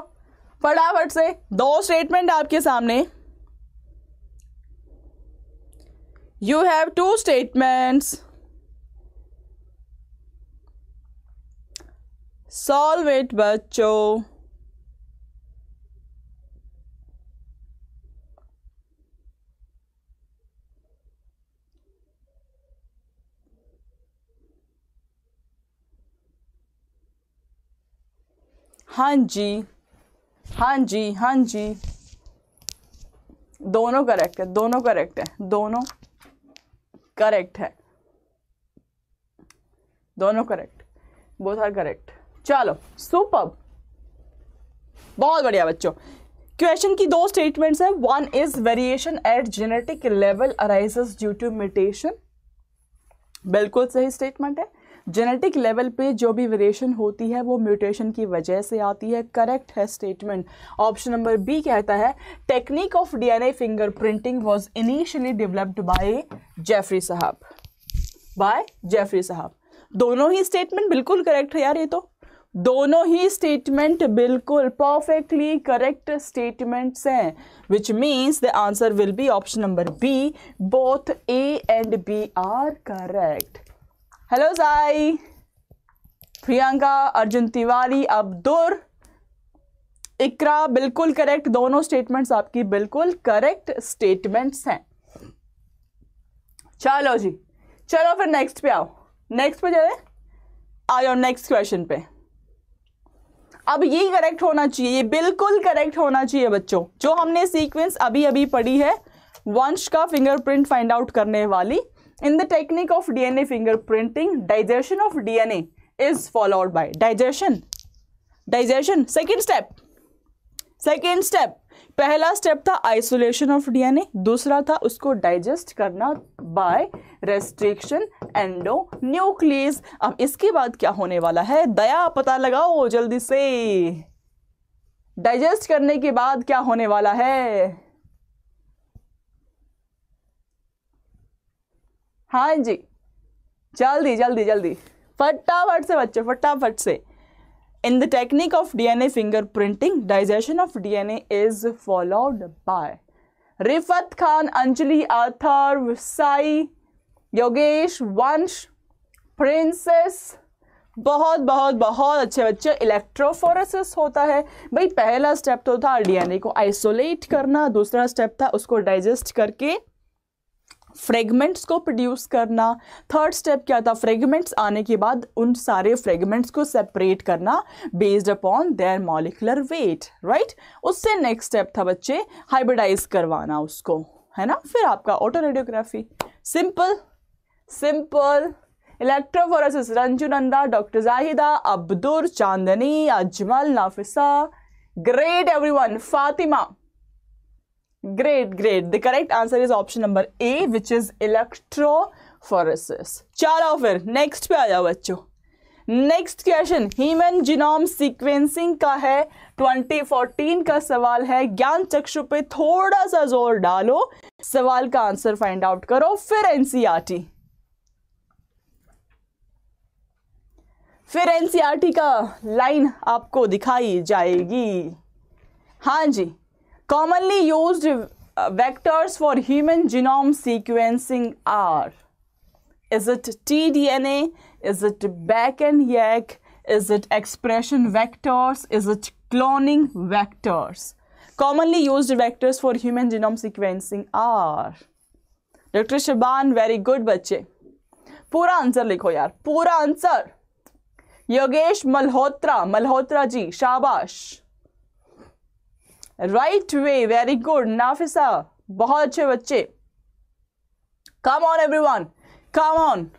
फटाफट से दो स्टेटमेंट आपके सामने you have two statements solve it बच्चों हाँ जी हाँ जी हाँ जी दोनों करेक्ट है दोनों करेक्ट है दोनों करेक्ट है दोनों करेक्ट बहुत सारे करेक्ट चलो सुपर बहुत बढ़िया बच्चों क्वेश्चन की दो स्टेटमेंट्स है one is variation at genetic level arises due to mutation बिल्कुल सही स्टेटमेंट है जेनेटिक लेवल पे जो भी वेरिएशन होती है वो म्यूटेशन की वजह से आती है करेक्ट है स्टेटमेंट ऑप्शन नंबर बी कहता है technique of DNA fingerprinting was initially developed by Jeffrey साहब बाय जेफरी साहब दोनों ही स्टेटमेंट बिल्कुल करेक्ट है यार ये तो दोनों ही स्टेटमेंट बिल्कुल परफेक्टली करेक्ट स्टेटमेंट्स हैं which means the answer will be option number B both A and B are correct hello Sai Priyanka Arjun Tiwari Abdur Iqra बिल्कुल करेक्ट दोनों स्टेटमेंट्स आपकी बिल्कुल करेक्ट स्टेटमेंट्स हैं चलो जी चलो फिर नेक्स्ट पे आओ नेक्स्ट पे चले आओ नेक्स्ट क्वेश्चन पे अब ये करेक्ट होना चाहिए ये बिल्कुल करेक्ट होना चाहिए बच्चों जो हमने सीक्वेंस अभी अभी पढ़ी है वंश का फिंगरप्रिंट फाइंड आउट करने वाली in the technique of dna fingerprinting digestion of dna is followed by digestion digestion second step second step पहला स्टेप था आइसोलेशन ऑफ डीएनए दूसरा था उसको डाइजेस्ट करना बाय रेस्ट्रिक्शन एंडो न्यूक्लियस अब इसके बाद क्या होने वाला है दया पता लगाओ जल्दी से डाइजेस्ट करने के बाद क्या होने वाला है हाँ जी जल्दी जल्दी जल्दी फटाफट से बच्चों फटाफट से in the technique of D N A fingerprinting digestion of D N A is followed by Rifat Khan Anjali Athar Sai Yogesh Vansh princess बहुत बहुत बहुत अच्छे बच्चे इलेक्ट्रोफोरेसिस होता है भाई पहला स्टेप तो था डीएनए को आइसोलेट करना दूसरा स्टेप था उसको डाइजेस्ट करके फ्रेगमेंट्स को प्रोड्यूस करना थर्ड स्टेप क्या था फ्रेगमेंट्स आने के बाद उन सारे फ्रेगमेंट्स को सेपरेट करना based upon their molecular weight right उससे नेक्स्ट स्टेप था बच्चे हाइब्रिडाइज करवाना उसको है ना फिर आपका auto radiography simple simple electrophoresis Ranjunanda doctor Zahida Abdur Chandni Ajmal Nafisa great everyone Fatima great great the correct answer is option number A which is electrophoresis चलो फिर नेक्स्ट पे आ जाओ बच्चों next question human genome sequencing का है 2014 का सवाल है ज्ञान चक्षु पे थोड़ा सा जोर डालो सवाल का आंसर फाइंड आउट करो फिर एनसीईआरटी e फिर एनसीईआरटी e का लाइन आपको दिखाई जाएगी हाँ जी Commonly used uh, vectors for human genome sequencing are is it tDNA, is it back and YAG, is it expression vectors, is it cloning vectors. Commonly used vectors for human genome sequencing are Doctor Shaban, very good, bache. Pura answer likho yaar pura answer. Yogesh Malhotra, Malhotra ji, shabash. Right way very good Nafisa बहुत अच्छे बच्चे come on every one come on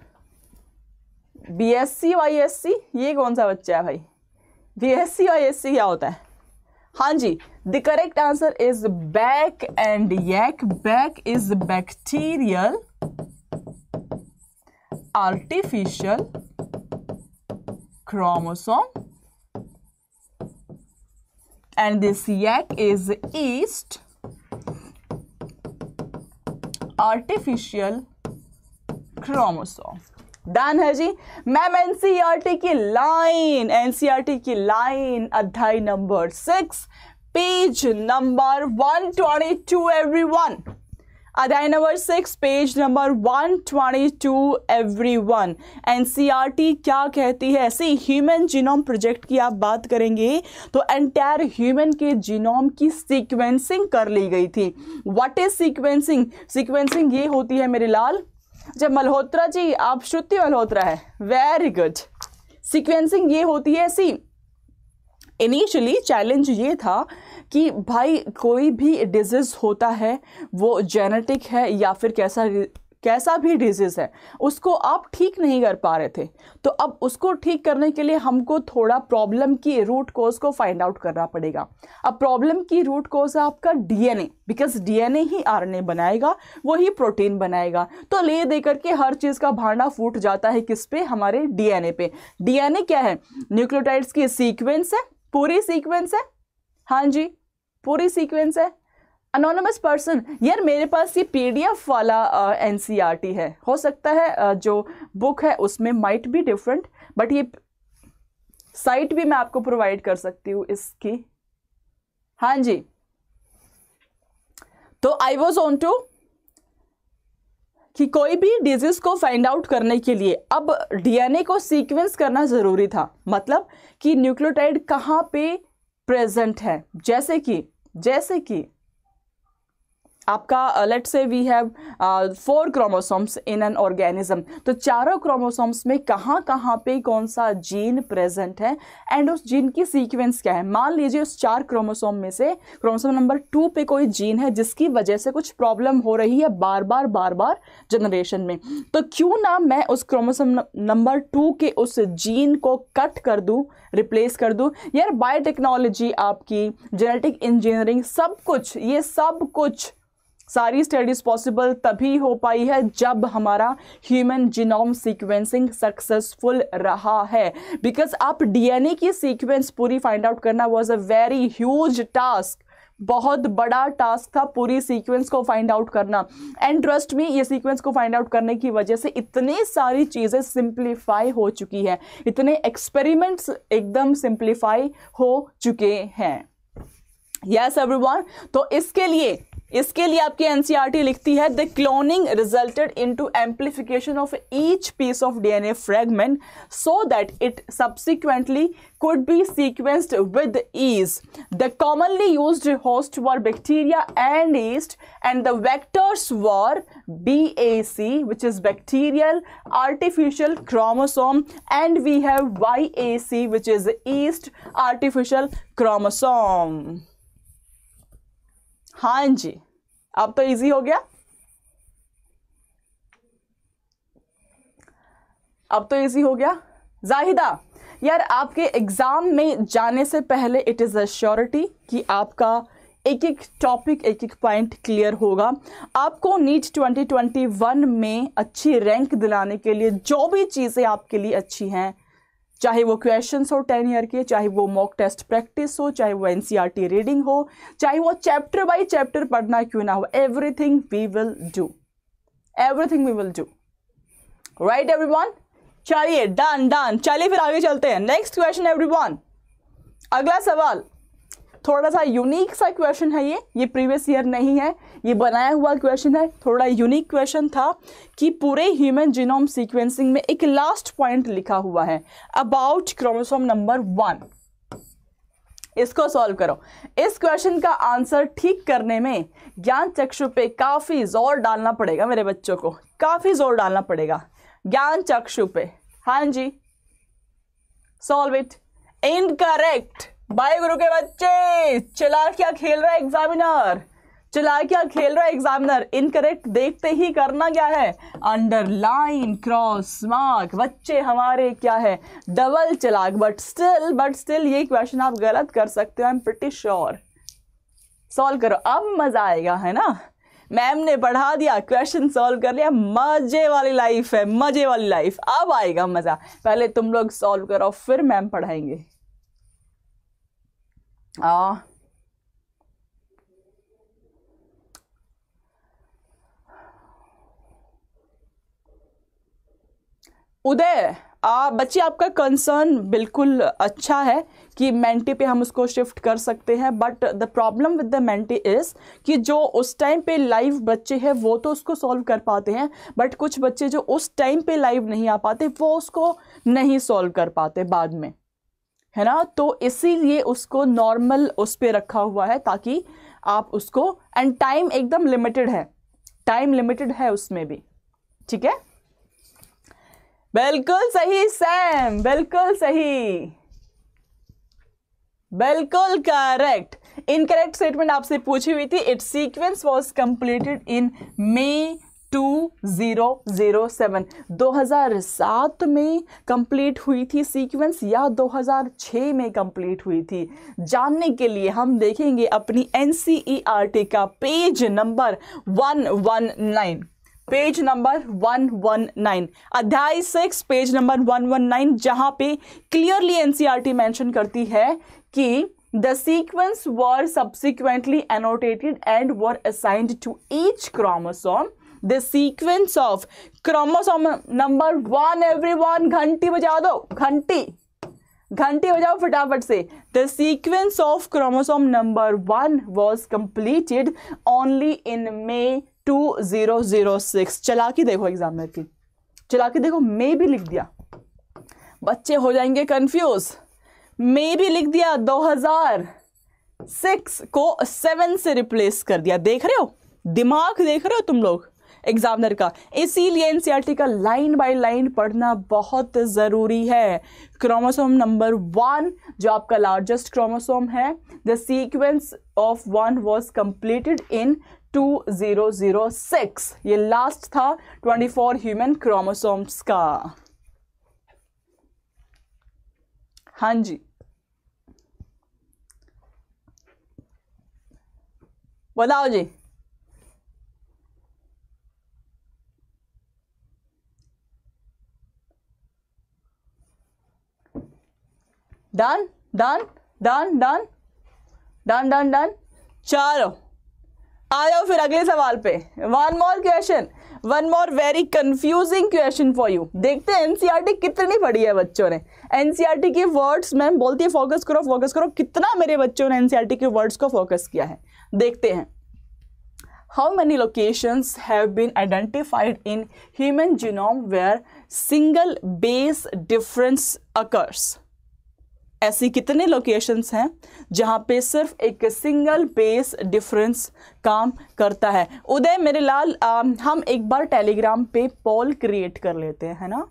B S C Y S C ये कौन सा बच्चा है भाई B S C Y S C क्या होता है हाँ जी the correct answer is BAC and YAC BAC is bacterial artificial chromosome and this yak is yeast artificial chromosome done है जी मैम एनसीईआरटी की लाइन एनसीईआरटी की लाइन अध्याय number six page number one twenty two every one अध्याय number six page number one twenty two every one एन क्या कहती है ऐसे ह्यूमन जीनोम प्रोजेक्ट की आप बात करेंगे तो एंटायर ह्यूमन के जीनोम की सीक्वेंसिंग कर ली गई थी व्हाट इज सीक्वेंसिंग सीक्वेंसिंग ये होती है मेरे लाल जब मल्होत्रा जी आप श्रुति मल्होत्रा है वेरी गुड सीक्वेंसिंग ये होती है ऐसी इनिशियली चैलेंज ये था कि भाई कोई भी डिजीज़ होता है वो जेनेटिक है या फिर कैसा कैसा भी डिजीज़ है उसको आप ठीक नहीं कर पा रहे थे तो अब उसको ठीक करने के लिए हमको थोड़ा प्रॉब्लम की रूट कोज को फाइंड आउट करना पड़ेगा अब प्रॉब्लम की रूट कोज है आपका डीएनए बिकॉज डीएनए ही आरएनए बनाएगा वही प्रोटीन बनाएगा तो ले दे करके हर चीज़ का भांडा फूट जाता है किस पे हमारे डीएनए पे डीएनए क्या है न्यूक्लियोटाइड्स की सीक्वेंस है पूरी सीक्वेंस है हाँ जी पूरी सीक्वेंस है अनोनमस पर्सन यार मेरे पास ये पीडीएफ वाला एन uh, e है हो सकता है uh, जो बुक है उसमें माइट भी डिफरेंट बट ये साइट भी मैं आपको प्रोवाइड कर सकती हूँ इसकी हाँ जी तो आई वॉज ऑन टू कि कोई भी डिजीज को फाइंड आउट करने के लिए अब डीएनए को सीक्वेंस करना ज़रूरी था मतलब कि न्यूक्लियोटाइड कहाँ पे प्रेजेंट है जैसे कि जैसे कि आपका let's say we have four chromosomes in an organism तो चारों क्रोमोसोम्स में कहाँ कहाँ पे कौन सा जीन प्रेजेंट है एंड उस जीन की सीक्वेंस क्या है मान लीजिए उस चार क्रोमोसोम में से क्रोमोसोम नंबर टू पे कोई जीन है जिसकी वजह से कुछ प्रॉब्लम हो रही है बार बार बार बार जनरेशन में तो क्यों ना मैं उस क्रोमोसोम नंबर टू के उस जीन को कट कर दूँ रिप्लेस कर दूँ यार बायोटेक्नोलॉजी आपकी जेनेटिक इंजीनियरिंग सब कुछ ये सब कुछ सारी स्टडीज पॉसिबल तभी हो पाई है जब हमारा ह्यूमन जीनोम सीक्वेंसिंग सक्सेसफुल रहा है बिकॉज आप डीएनए की सीक्वेंस पूरी फाइंड आउट करना was a very huge task बहुत बड़ा टास्क था पूरी सीक्वेंस को फाइंड आउट करना एंड ट्रस्ट में ये सीक्वेंस को फाइंड आउट करने की वजह से इतनी सारी चीज़ें सिंप्लीफाई हो चुकी है इतने एक्सपेरिमेंट्स एकदम सिंप्लीफाई हो चुके हैं यस yes, एवरीवन तो इसके लिए इसके लिए आपकी एनसीईआरटी e लिखती है the cloning resulted to amplification of each piece of D N A fragment so that it subsequently could be sequenced with ease the commonly use host were bacteria and yeast and the vectors were B A C which is bacterial artificial chromosome and we have Y A C which is yeast artificial chromosome हाँ जी अब तो easy हो गया अब तो easy हो गया जाहिदा यार आपके एग्ज़ाम में जाने से पहले इट इज़ अश्योरिटी कि आपका एक एक टॉपिक एक एक पॉइंट क्लियर होगा आपको नीट 2021 में अच्छी रैंक दिलाने के लिए जो भी चीज़ें आपके लिए अच्छी हैं चाहे वो क्वेश्चंस हो टेन ईयर के चाहे वो मॉक टेस्ट प्रैक्टिस हो चाहे वो एनसीईआरटी रीडिंग e हो चाहे वो चैप्टर बाय चैप्टर पढ़ना क्यों ना हो everything we will do everything we will do right everyone चलिए डन डन चलिए फिर आगे चलते हैं नेक्स्ट क्वेश्चन एवरीवन अगला सवाल थोड़ा सा यूनिक सा क्वेश्चन है ये ये प्रीवियस ईयर नहीं है ये बनाया हुआ क्वेश्चन है थोड़ा यूनिक क्वेश्चन था कि पूरे ह्यूमन जीनोम सीक्वेंसिंग में एक लास्ट पॉइंट लिखा हुआ है अबाउट क्रोमोसोम नंबर वन इसको सॉल्व करो इस क्वेश्चन का आंसर ठीक करने में ज्ञान चक्षु पे काफ़ी जोर डालना पड़ेगा मेरे बच्चों को काफ़ी जोर डालना पड़ेगा ज्ञान चक्षु पे हाँ जी सॉल्व इट इनकरेक्ट बाय गुरु के बच्चे चला क्या खेल रहा है एग्जामिनर चला क्या खेल रहा है एग्जामिनर इनकरेक्ट देखते ही करना क्या है अंडरलाइन क्रॉस मार्क बच्चे हमारे क्या है डबल चलाक बट स्टिल बट स्टिल ये क्वेश्चन आप गलत कर सकते हो I am pretty sure solve करो अब मजा आएगा है ना मैम ने पढ़ा दिया क्वेश्चन सॉल्व कर लिया मजे वाली लाइफ है मजे वाली लाइफ अब आएगा मजा पहले तुम लोग सॉल्व करो फिर मैम पढ़ाएंगे आ उदय आ, बच्चे आपका कंसर्न बिल्कुल अच्छा है कि मेंटी पे हम उसको शिफ्ट कर सकते हैं but the problem with the mentee is कि जो उस टाइम पे लाइव बच्चे हैं वो तो उसको सॉल्व कर पाते हैं बट कुछ बच्चे जो उस टाइम पे लाइव नहीं आ पाते वो उसको नहीं सॉल्व कर पाते बाद में है ना तो इसीलिए उसको नॉर्मल उस पर रखा हुआ है ताकि आप उसको एंड टाइम एकदम लिमिटेड है टाइम लिमिटेड है उसमें भी ठीक है बिल्कुल सही सैम बिल्कुल सही बिल्कुल करेक्ट इनकरेक्ट स्टेटमेंट आपसे पूछी हुई थी it sequence was completed in May हजार सात में कंप्लीट हुई थी सीक्वेंस या 2006 में कंप्लीट हुई थी जानने के लिए हम देखेंगे अपनी एन e का पेज नंबर 119 पेज नंबर 119 अध्याय सिक्स पेज नंबर 119 जहां पे क्लियरली एनसीईआरटी मेंशन करती है कि the sequence were subsequently annotated and were assigned to each chromosome the sequence of chromosome number one everyone घंटी बजा दो घंटी घंटी हो जाओ फटाफट से the sequence of chromosome number one was completed only in May two zero zero six के देखो एग्जामिनर की के देखो मे भी लिख दिया बच्चे हो जाएंगे कंफ्यूज मे भी लिख दिया दो हजार सिक्स को सेवन से रिप्लेस कर दिया देख रहे हो दिमाग देख रहे हो तुम लोग एग्जामिनर का इसीलिए एनसीईआरटी e का लाइन बाय लाइन पढ़ना बहुत ज़रूरी है क्रोमोसोम नंबर वन जो आपका लार्जेस्ट क्रोमोसोम है the sequence of one was completed in 2006 ये लास्ट था 24 ह्यूमन क्रोमोसोम्स का हां जी बताओ जी done done done done done done done चलो आ जाओ फिर अगले सवाल पे one more question one more very confusing question for you देखते हैं एनसीईआरटी e कितनी पढ़ी है बच्चों ने एनसीईआरटी e के वर्ड्स मैम बोलती है फोकस करो फोकस करो कितना मेरे बच्चों ने एनसीईआरटी e के वर्ड्स को फोकस किया है देखते हैं how many location have been identified in human genome where single base difference occurs ऐसी कितने लोकेशंस हैं जहां पे सिर्फ एक सिंगल बेस डिफरेंस काम करता है उदय मेरे लाल आ, हम एक बार टेलीग्राम पे पॉल क्रिएट कर लेते हैं है ना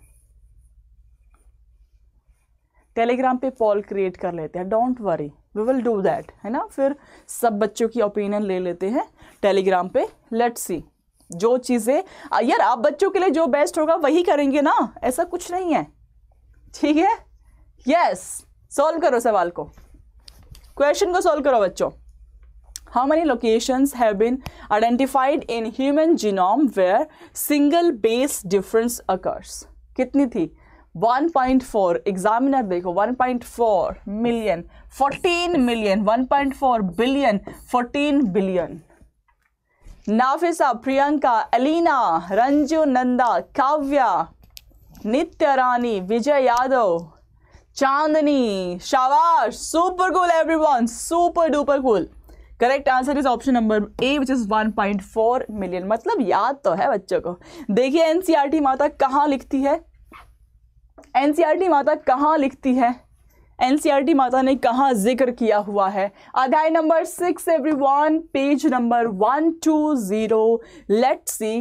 टेलीग्राम पे पॉल क्रिएट कर लेते हैं don't worry we will do that है ना फिर सब बच्चों की ओपिनियन ले लेते हैं टेलीग्राम पे लेट सी जो चीज़ें यार आप बच्चों के लिए जो बेस्ट होगा वही करेंगे ना ऐसा कुछ नहीं है ठीक है यस yes. सॉल्व करो सवाल को क्वेश्चन को सॉल्व करो बच्चों how many locations have been identified in human genome where single base difference occurs कितनी थी 1.4 एग्जामिनर देखो 1.4 million 14 million 1.4 billion 14 billion Nafisa Priyanka Alina Ranju Nanda Kavya Nitya Rani Vijay Yadav Chandni शाबाश super cool everyone super duper cool correct answer is option number A which is 1.4 million मतलब याद तो है बच्चों को देखिए एनसीईआरटी e माता कहाँ लिखती है एनसीईआरटी e माता कहाँ लिखती है एनसीईआरटी e माता ने कहाँ जिक्र किया हुआ है अध्याय number six everyone page number one two zero let see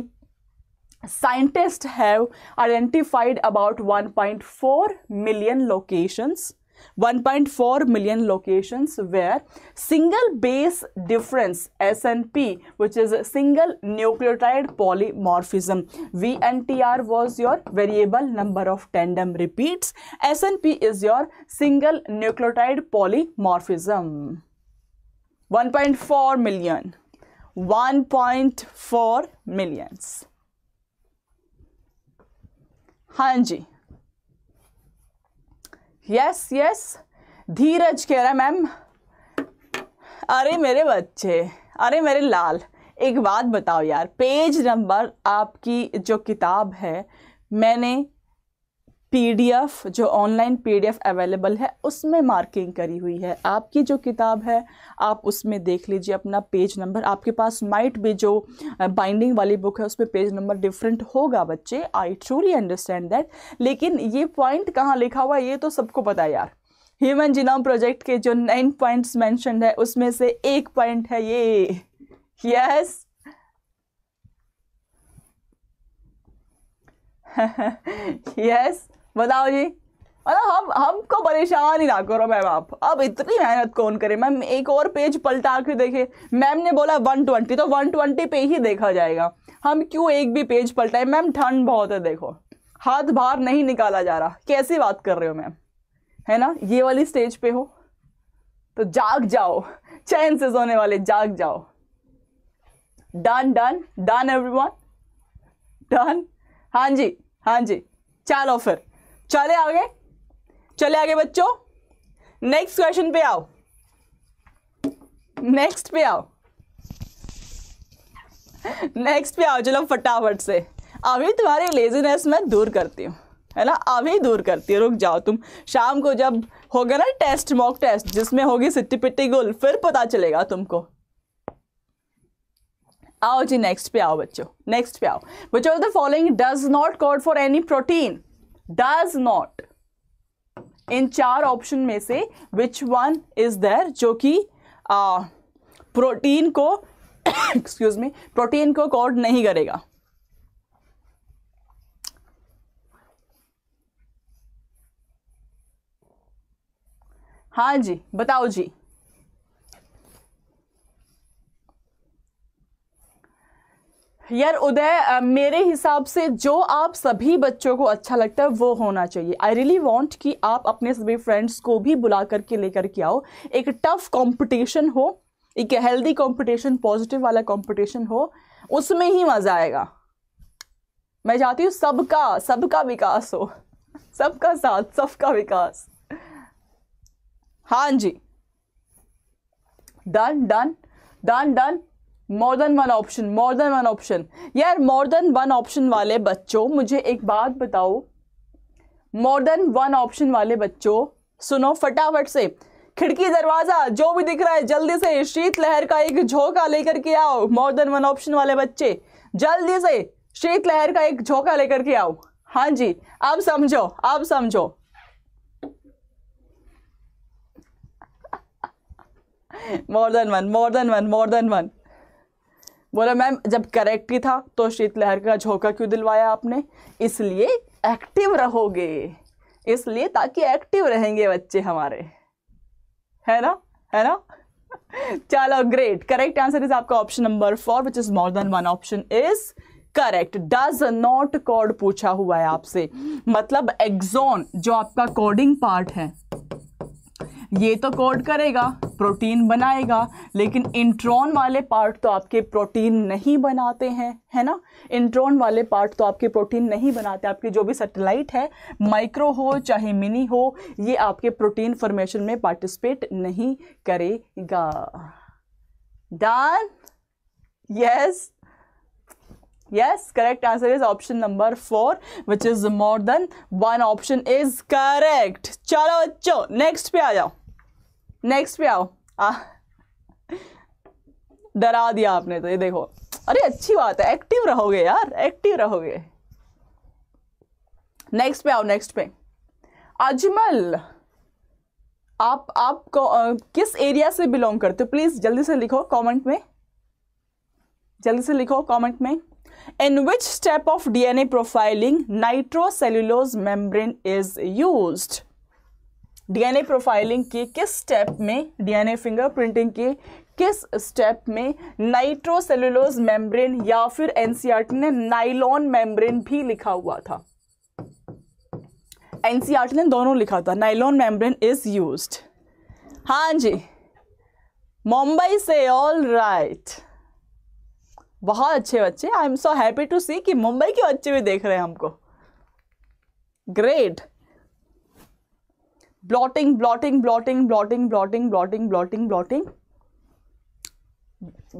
scientists have identified about 1.4 million locations 1.4 million locations where single base difference SNP which is a single nucleotide polymorphism VNTR was your variable number of tandem repeats SNP is your single nucleotide polymorphism 1.4 million 1.4 millions हाँ जी yes yes धीरज कह रहा है ma'am अरे मेरे बच्चे अरे मेरे लाल एक बात बताओ यार पेज नंबर आपकी जो किताब है मैंने पीडीएफ जो ऑनलाइन पीडीएफ अवेलेबल है उसमें मार्किंग करी हुई है आपकी जो किताब है आप उसमें देख लीजिए अपना पेज नंबर आपके पास माइट भी जो बाइंडिंग वाली बुक है उसमें पेज नंबर डिफरेंट होगा बच्चे आई ट्रूली अंडरस्टैंड दैट लेकिन ये पॉइंट कहाँ लिखा हुआ है ये तो सबको पता है यार ह्यूमन जिनोम प्रोजेक्ट के जो नाइन पॉइंट्स मैंशन है उसमें से एक पॉइंट है ये यस yes बताओ जी मतलब हम हमको परेशान ही ना करो मैम आप अब इतनी मेहनत कौन करे मैम एक और पेज पलटा के देखे मैम ने बोला वन ट्वेंटी तो वन ट्वेंटी पे ही देखा जाएगा हम क्यों एक भी पेज पलटाए मैम ठंड बहुत है देखो हाथ बाहर नहीं निकाला जा रहा कैसी बात कर रहे हो मैम है ना ये वाली स्टेज पे हो तो जाग जाओ चैन से सोने वाले जाग जाओ done done done everyone done हाँ जी हाँ जी चलो फिर चले आगे चले आगे बच्चों नेक्स्ट क्वेश्चन पे आओ नेक्स्ट पे आओ नेक्स्ट पे आओ चलो फटाफट से अभी तुम्हारी लेजीनेस मैं दूर करती हूँ है ना अभी दूर करती हूँ रुक जाओ तुम शाम को जब होगा ना टेस्ट मॉक टेस्ट जिसमें होगी सिट्टी पिट्टी गोल फिर पता चलेगा तुमको आओ जी नेक्स्ट पे आओ बच्चों नेक्स्ट पे आओ बच्चों the following does not code for any protein does not इन चार ऑप्शन में से विच वन इज देयर जो कि प्रोटीन को एक्सक्यूज मी प्रोटीन को कोड नहीं करेगा हाँ जी बताओ जी यार उदय मेरे हिसाब से जो आप सभी बच्चों को अच्छा लगता है वो होना चाहिए आई रियली वॉन्ट कि आप अपने सभी फ्रेंड्स को भी बुला करके लेकर के आओ एक टफ कंपटीशन हो एक हेल्दी कंपटीशन पॉजिटिव वाला कंपटीशन हो उसमें ही मज़ा आएगा मैं चाहती हूँ सबका सबका विकास हो सबका साथ सबका विकास हाँ जी done done done done more than one option more than one option यार मोर देन वन ऑप्शन वाले बच्चों मुझे एक बात बताओ मोर देन वन ऑप्शन वाले बच्चों सुनो फटाफट से खिड़की दरवाजा जो भी दिख रहा है जल्दी से शीतलहर का एक झोंका लेकर के आओ मोर देन वन ऑप्शन वाले बच्चे जल्दी से शीतलहर का एक झोंका लेकर के आओ हाँ जी अब समझो अब समझो more than one more than one more than one बोला मैम जब करेक्ट ही था तो शीतलहर का झोंका क्यों दिलवाया आपने इसलिए एक्टिव रहोगे इसलिए ताकि एक्टिव रहेंगे बच्चे हमारे है ना है ना चलो ग्रेट करेक्ट आंसर इज आपका option number four which is more than one option is correct does not code पूछा हुआ है आपसे मतलब एक्सोन जो आपका कोडिंग पार्ट है ये तो कोड करेगा प्रोटीन बनाएगा लेकिन इंट्रॉन वाले पार्ट तो आपके प्रोटीन नहीं बनाते हैं है ना इंट्रॉन वाले पार्ट तो आपके प्रोटीन नहीं बनाते आपके जो भी सैटेलाइट है माइक्रो हो चाहे मिनी हो ये आपके प्रोटीन फॉर्मेशन में पार्टिसिपेट नहीं करेगा done yes yes correct answer is option number four which is more than one option is correct चलो bachcho नेक्स्ट पे आ जाओ नेक्स्ट पे आओ आ, डरा दिया आपने तो ये देखो अरे अच्छी बात है एक्टिव रहोगे यार एक्टिव रहोगे नेक्स्ट पे आओ नेक्स्ट पे अजमल आप आप आ, किस एरिया से बिलोंग करते हो प्लीज जल्दी से लिखो कमेंट में जल्दी से लिखो कमेंट में in which step of DNA profiling nitrocellulose membrane is used DNA profiling के किस स्टेप में डीएनए फिंगरप्रिंटिंग के किस स्टेप में नाइट्रोसेलुलोज मेम्ब्रेन या फिर एनसीईआरटी e ने नाइलॉन मेम्ब्रेन भी लिखा हुआ था एनसीईआरटी e ने दोनों लिखा था नाइलॉन मेम्ब्रेन इज यूज्ड हाँ जी मुंबई से ऑल राइट बहुत अच्छे बच्चे I am so happy to see कि मुंबई के बच्चे भी देख रहे हैं हमको great blotting blotting blotting blotting blotting blotting blotting blotting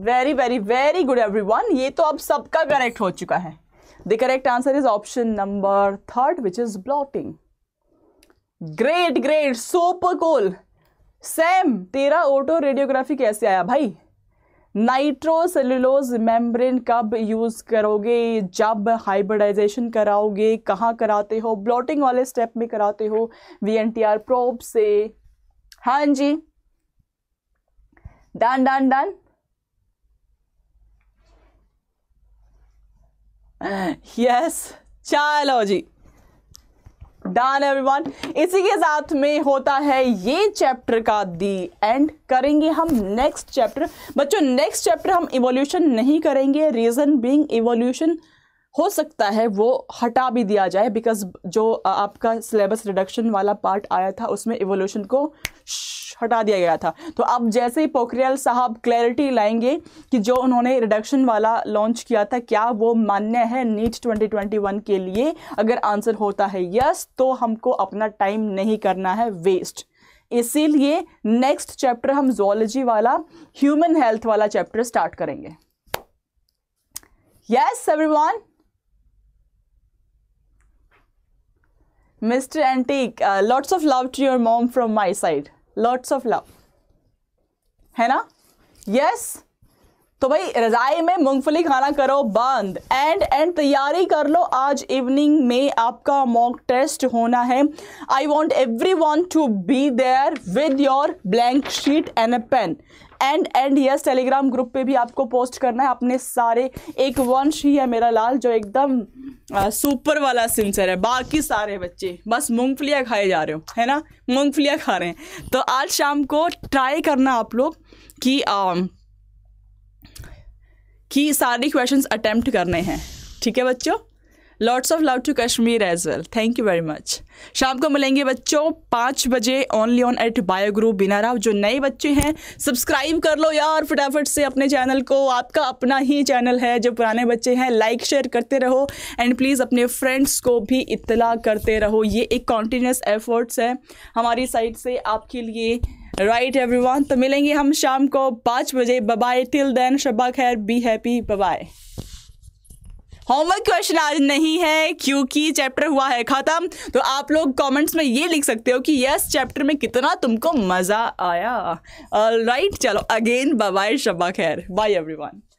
very very very good everyone ये तो अब सबका करेक्ट हो चुका है the correct answer is option number third which is blotting great great super cool same तेरा autoradiography कैसे आया भाई नाइट्रोसेलुलोज मेम्ब्रेन कब यूज़ करोगे जब हाइब्रिडाइजेशन कराओगे कहाँ कराते हो ब्लॉटिंग वाले स्टेप में कराते हो V N T R probe से हाँ जी डन डन डन यस चलो जी डन एवरीवन इसी के साथ में होता है ये चैप्टर का दी एंड करेंगे हम नेक्स्ट चैप्टर बच्चों नेक्स्ट चैप्टर हम इवोल्यूशन नहीं करेंगे रीजन बीइंग इवोल्यूशन हो सकता है वो हटा भी दिया जाए बिकॉज जो आपका सिलेबस रिडक्शन वाला पार्ट आया था उसमें इवोल्यूशन को हटा दिया गया था तो अब जैसे ही पोखरियाल साहब क्लैरिटी लाएंगे कि जो उन्होंने रिडक्शन वाला लॉन्च किया था क्या वो मान्य है नीट 2021 के लिए अगर आंसर होता है यस तो हमको अपना टाइम नहीं करना है वेस्ट इसीलिए नेक्स्ट चैप्टर हम जोलॉजी वाला ह्यूमन हेल्थ वाला चैप्टर स्टार्ट करेंगे yes everyone Mr. Antique, uh, lots of love to your mom from my side. Lots of love. है ना यस yes? तो भाई रजाई में मूंगफली खाना करो बंद एंड एंड तैयारी कर लो आज इवनिंग में आपका मॉक टेस्ट होना है I want everyone to be there with your blank sheet and a pen and and yes Telegram group पे भी आपको पोस्ट करना है अपने सारे एक वंश ही है मेरा लाल जो एकदम सुपर वाला सिंसर है बाकी सारे बच्चे बस मूंगफलियाँ खाए जा रहे हो है ना मूंगफलियाँ खा रहे हैं तो आज शाम को ट्राई करना आप लोग कि कि सारे क्वेश्चंस अटेम्प्ट करने हैं ठीक है बच्चों lots of love to Kashmir as well thank you very much शाम को मिलेंगे बच्चों पाँच बजे only on at bio group बिना राव जो नए बच्चे हैं सब्सक्राइब कर लो यार फटाफट से अपने चैनल को आपका अपना ही चैनल है जो पुराने बच्चे हैं लाइक शेयर करते रहो एंड प्लीज़ अपने फ्रेंड्स को भी इतला करते रहो ये एक कॉन्टीन्यूस एफर्ट्स है हमारी साइड से आपके लिए राइट एवरी तो मिलेंगे हम शाम को पाँच बजे बाय टिल देन शबा खैर बी हैप्पी बबाई होमवर्क क्वेश्चन आज नहीं है क्योंकि चैप्टर हुआ है खत्म तो आप लोग कमेंट्स में ये लिख सकते हो कि यस चैप्टर में कितना तुमको मज़ा आया राइट right, चलो अगेन बाय शबा खैर बाय एवरीवन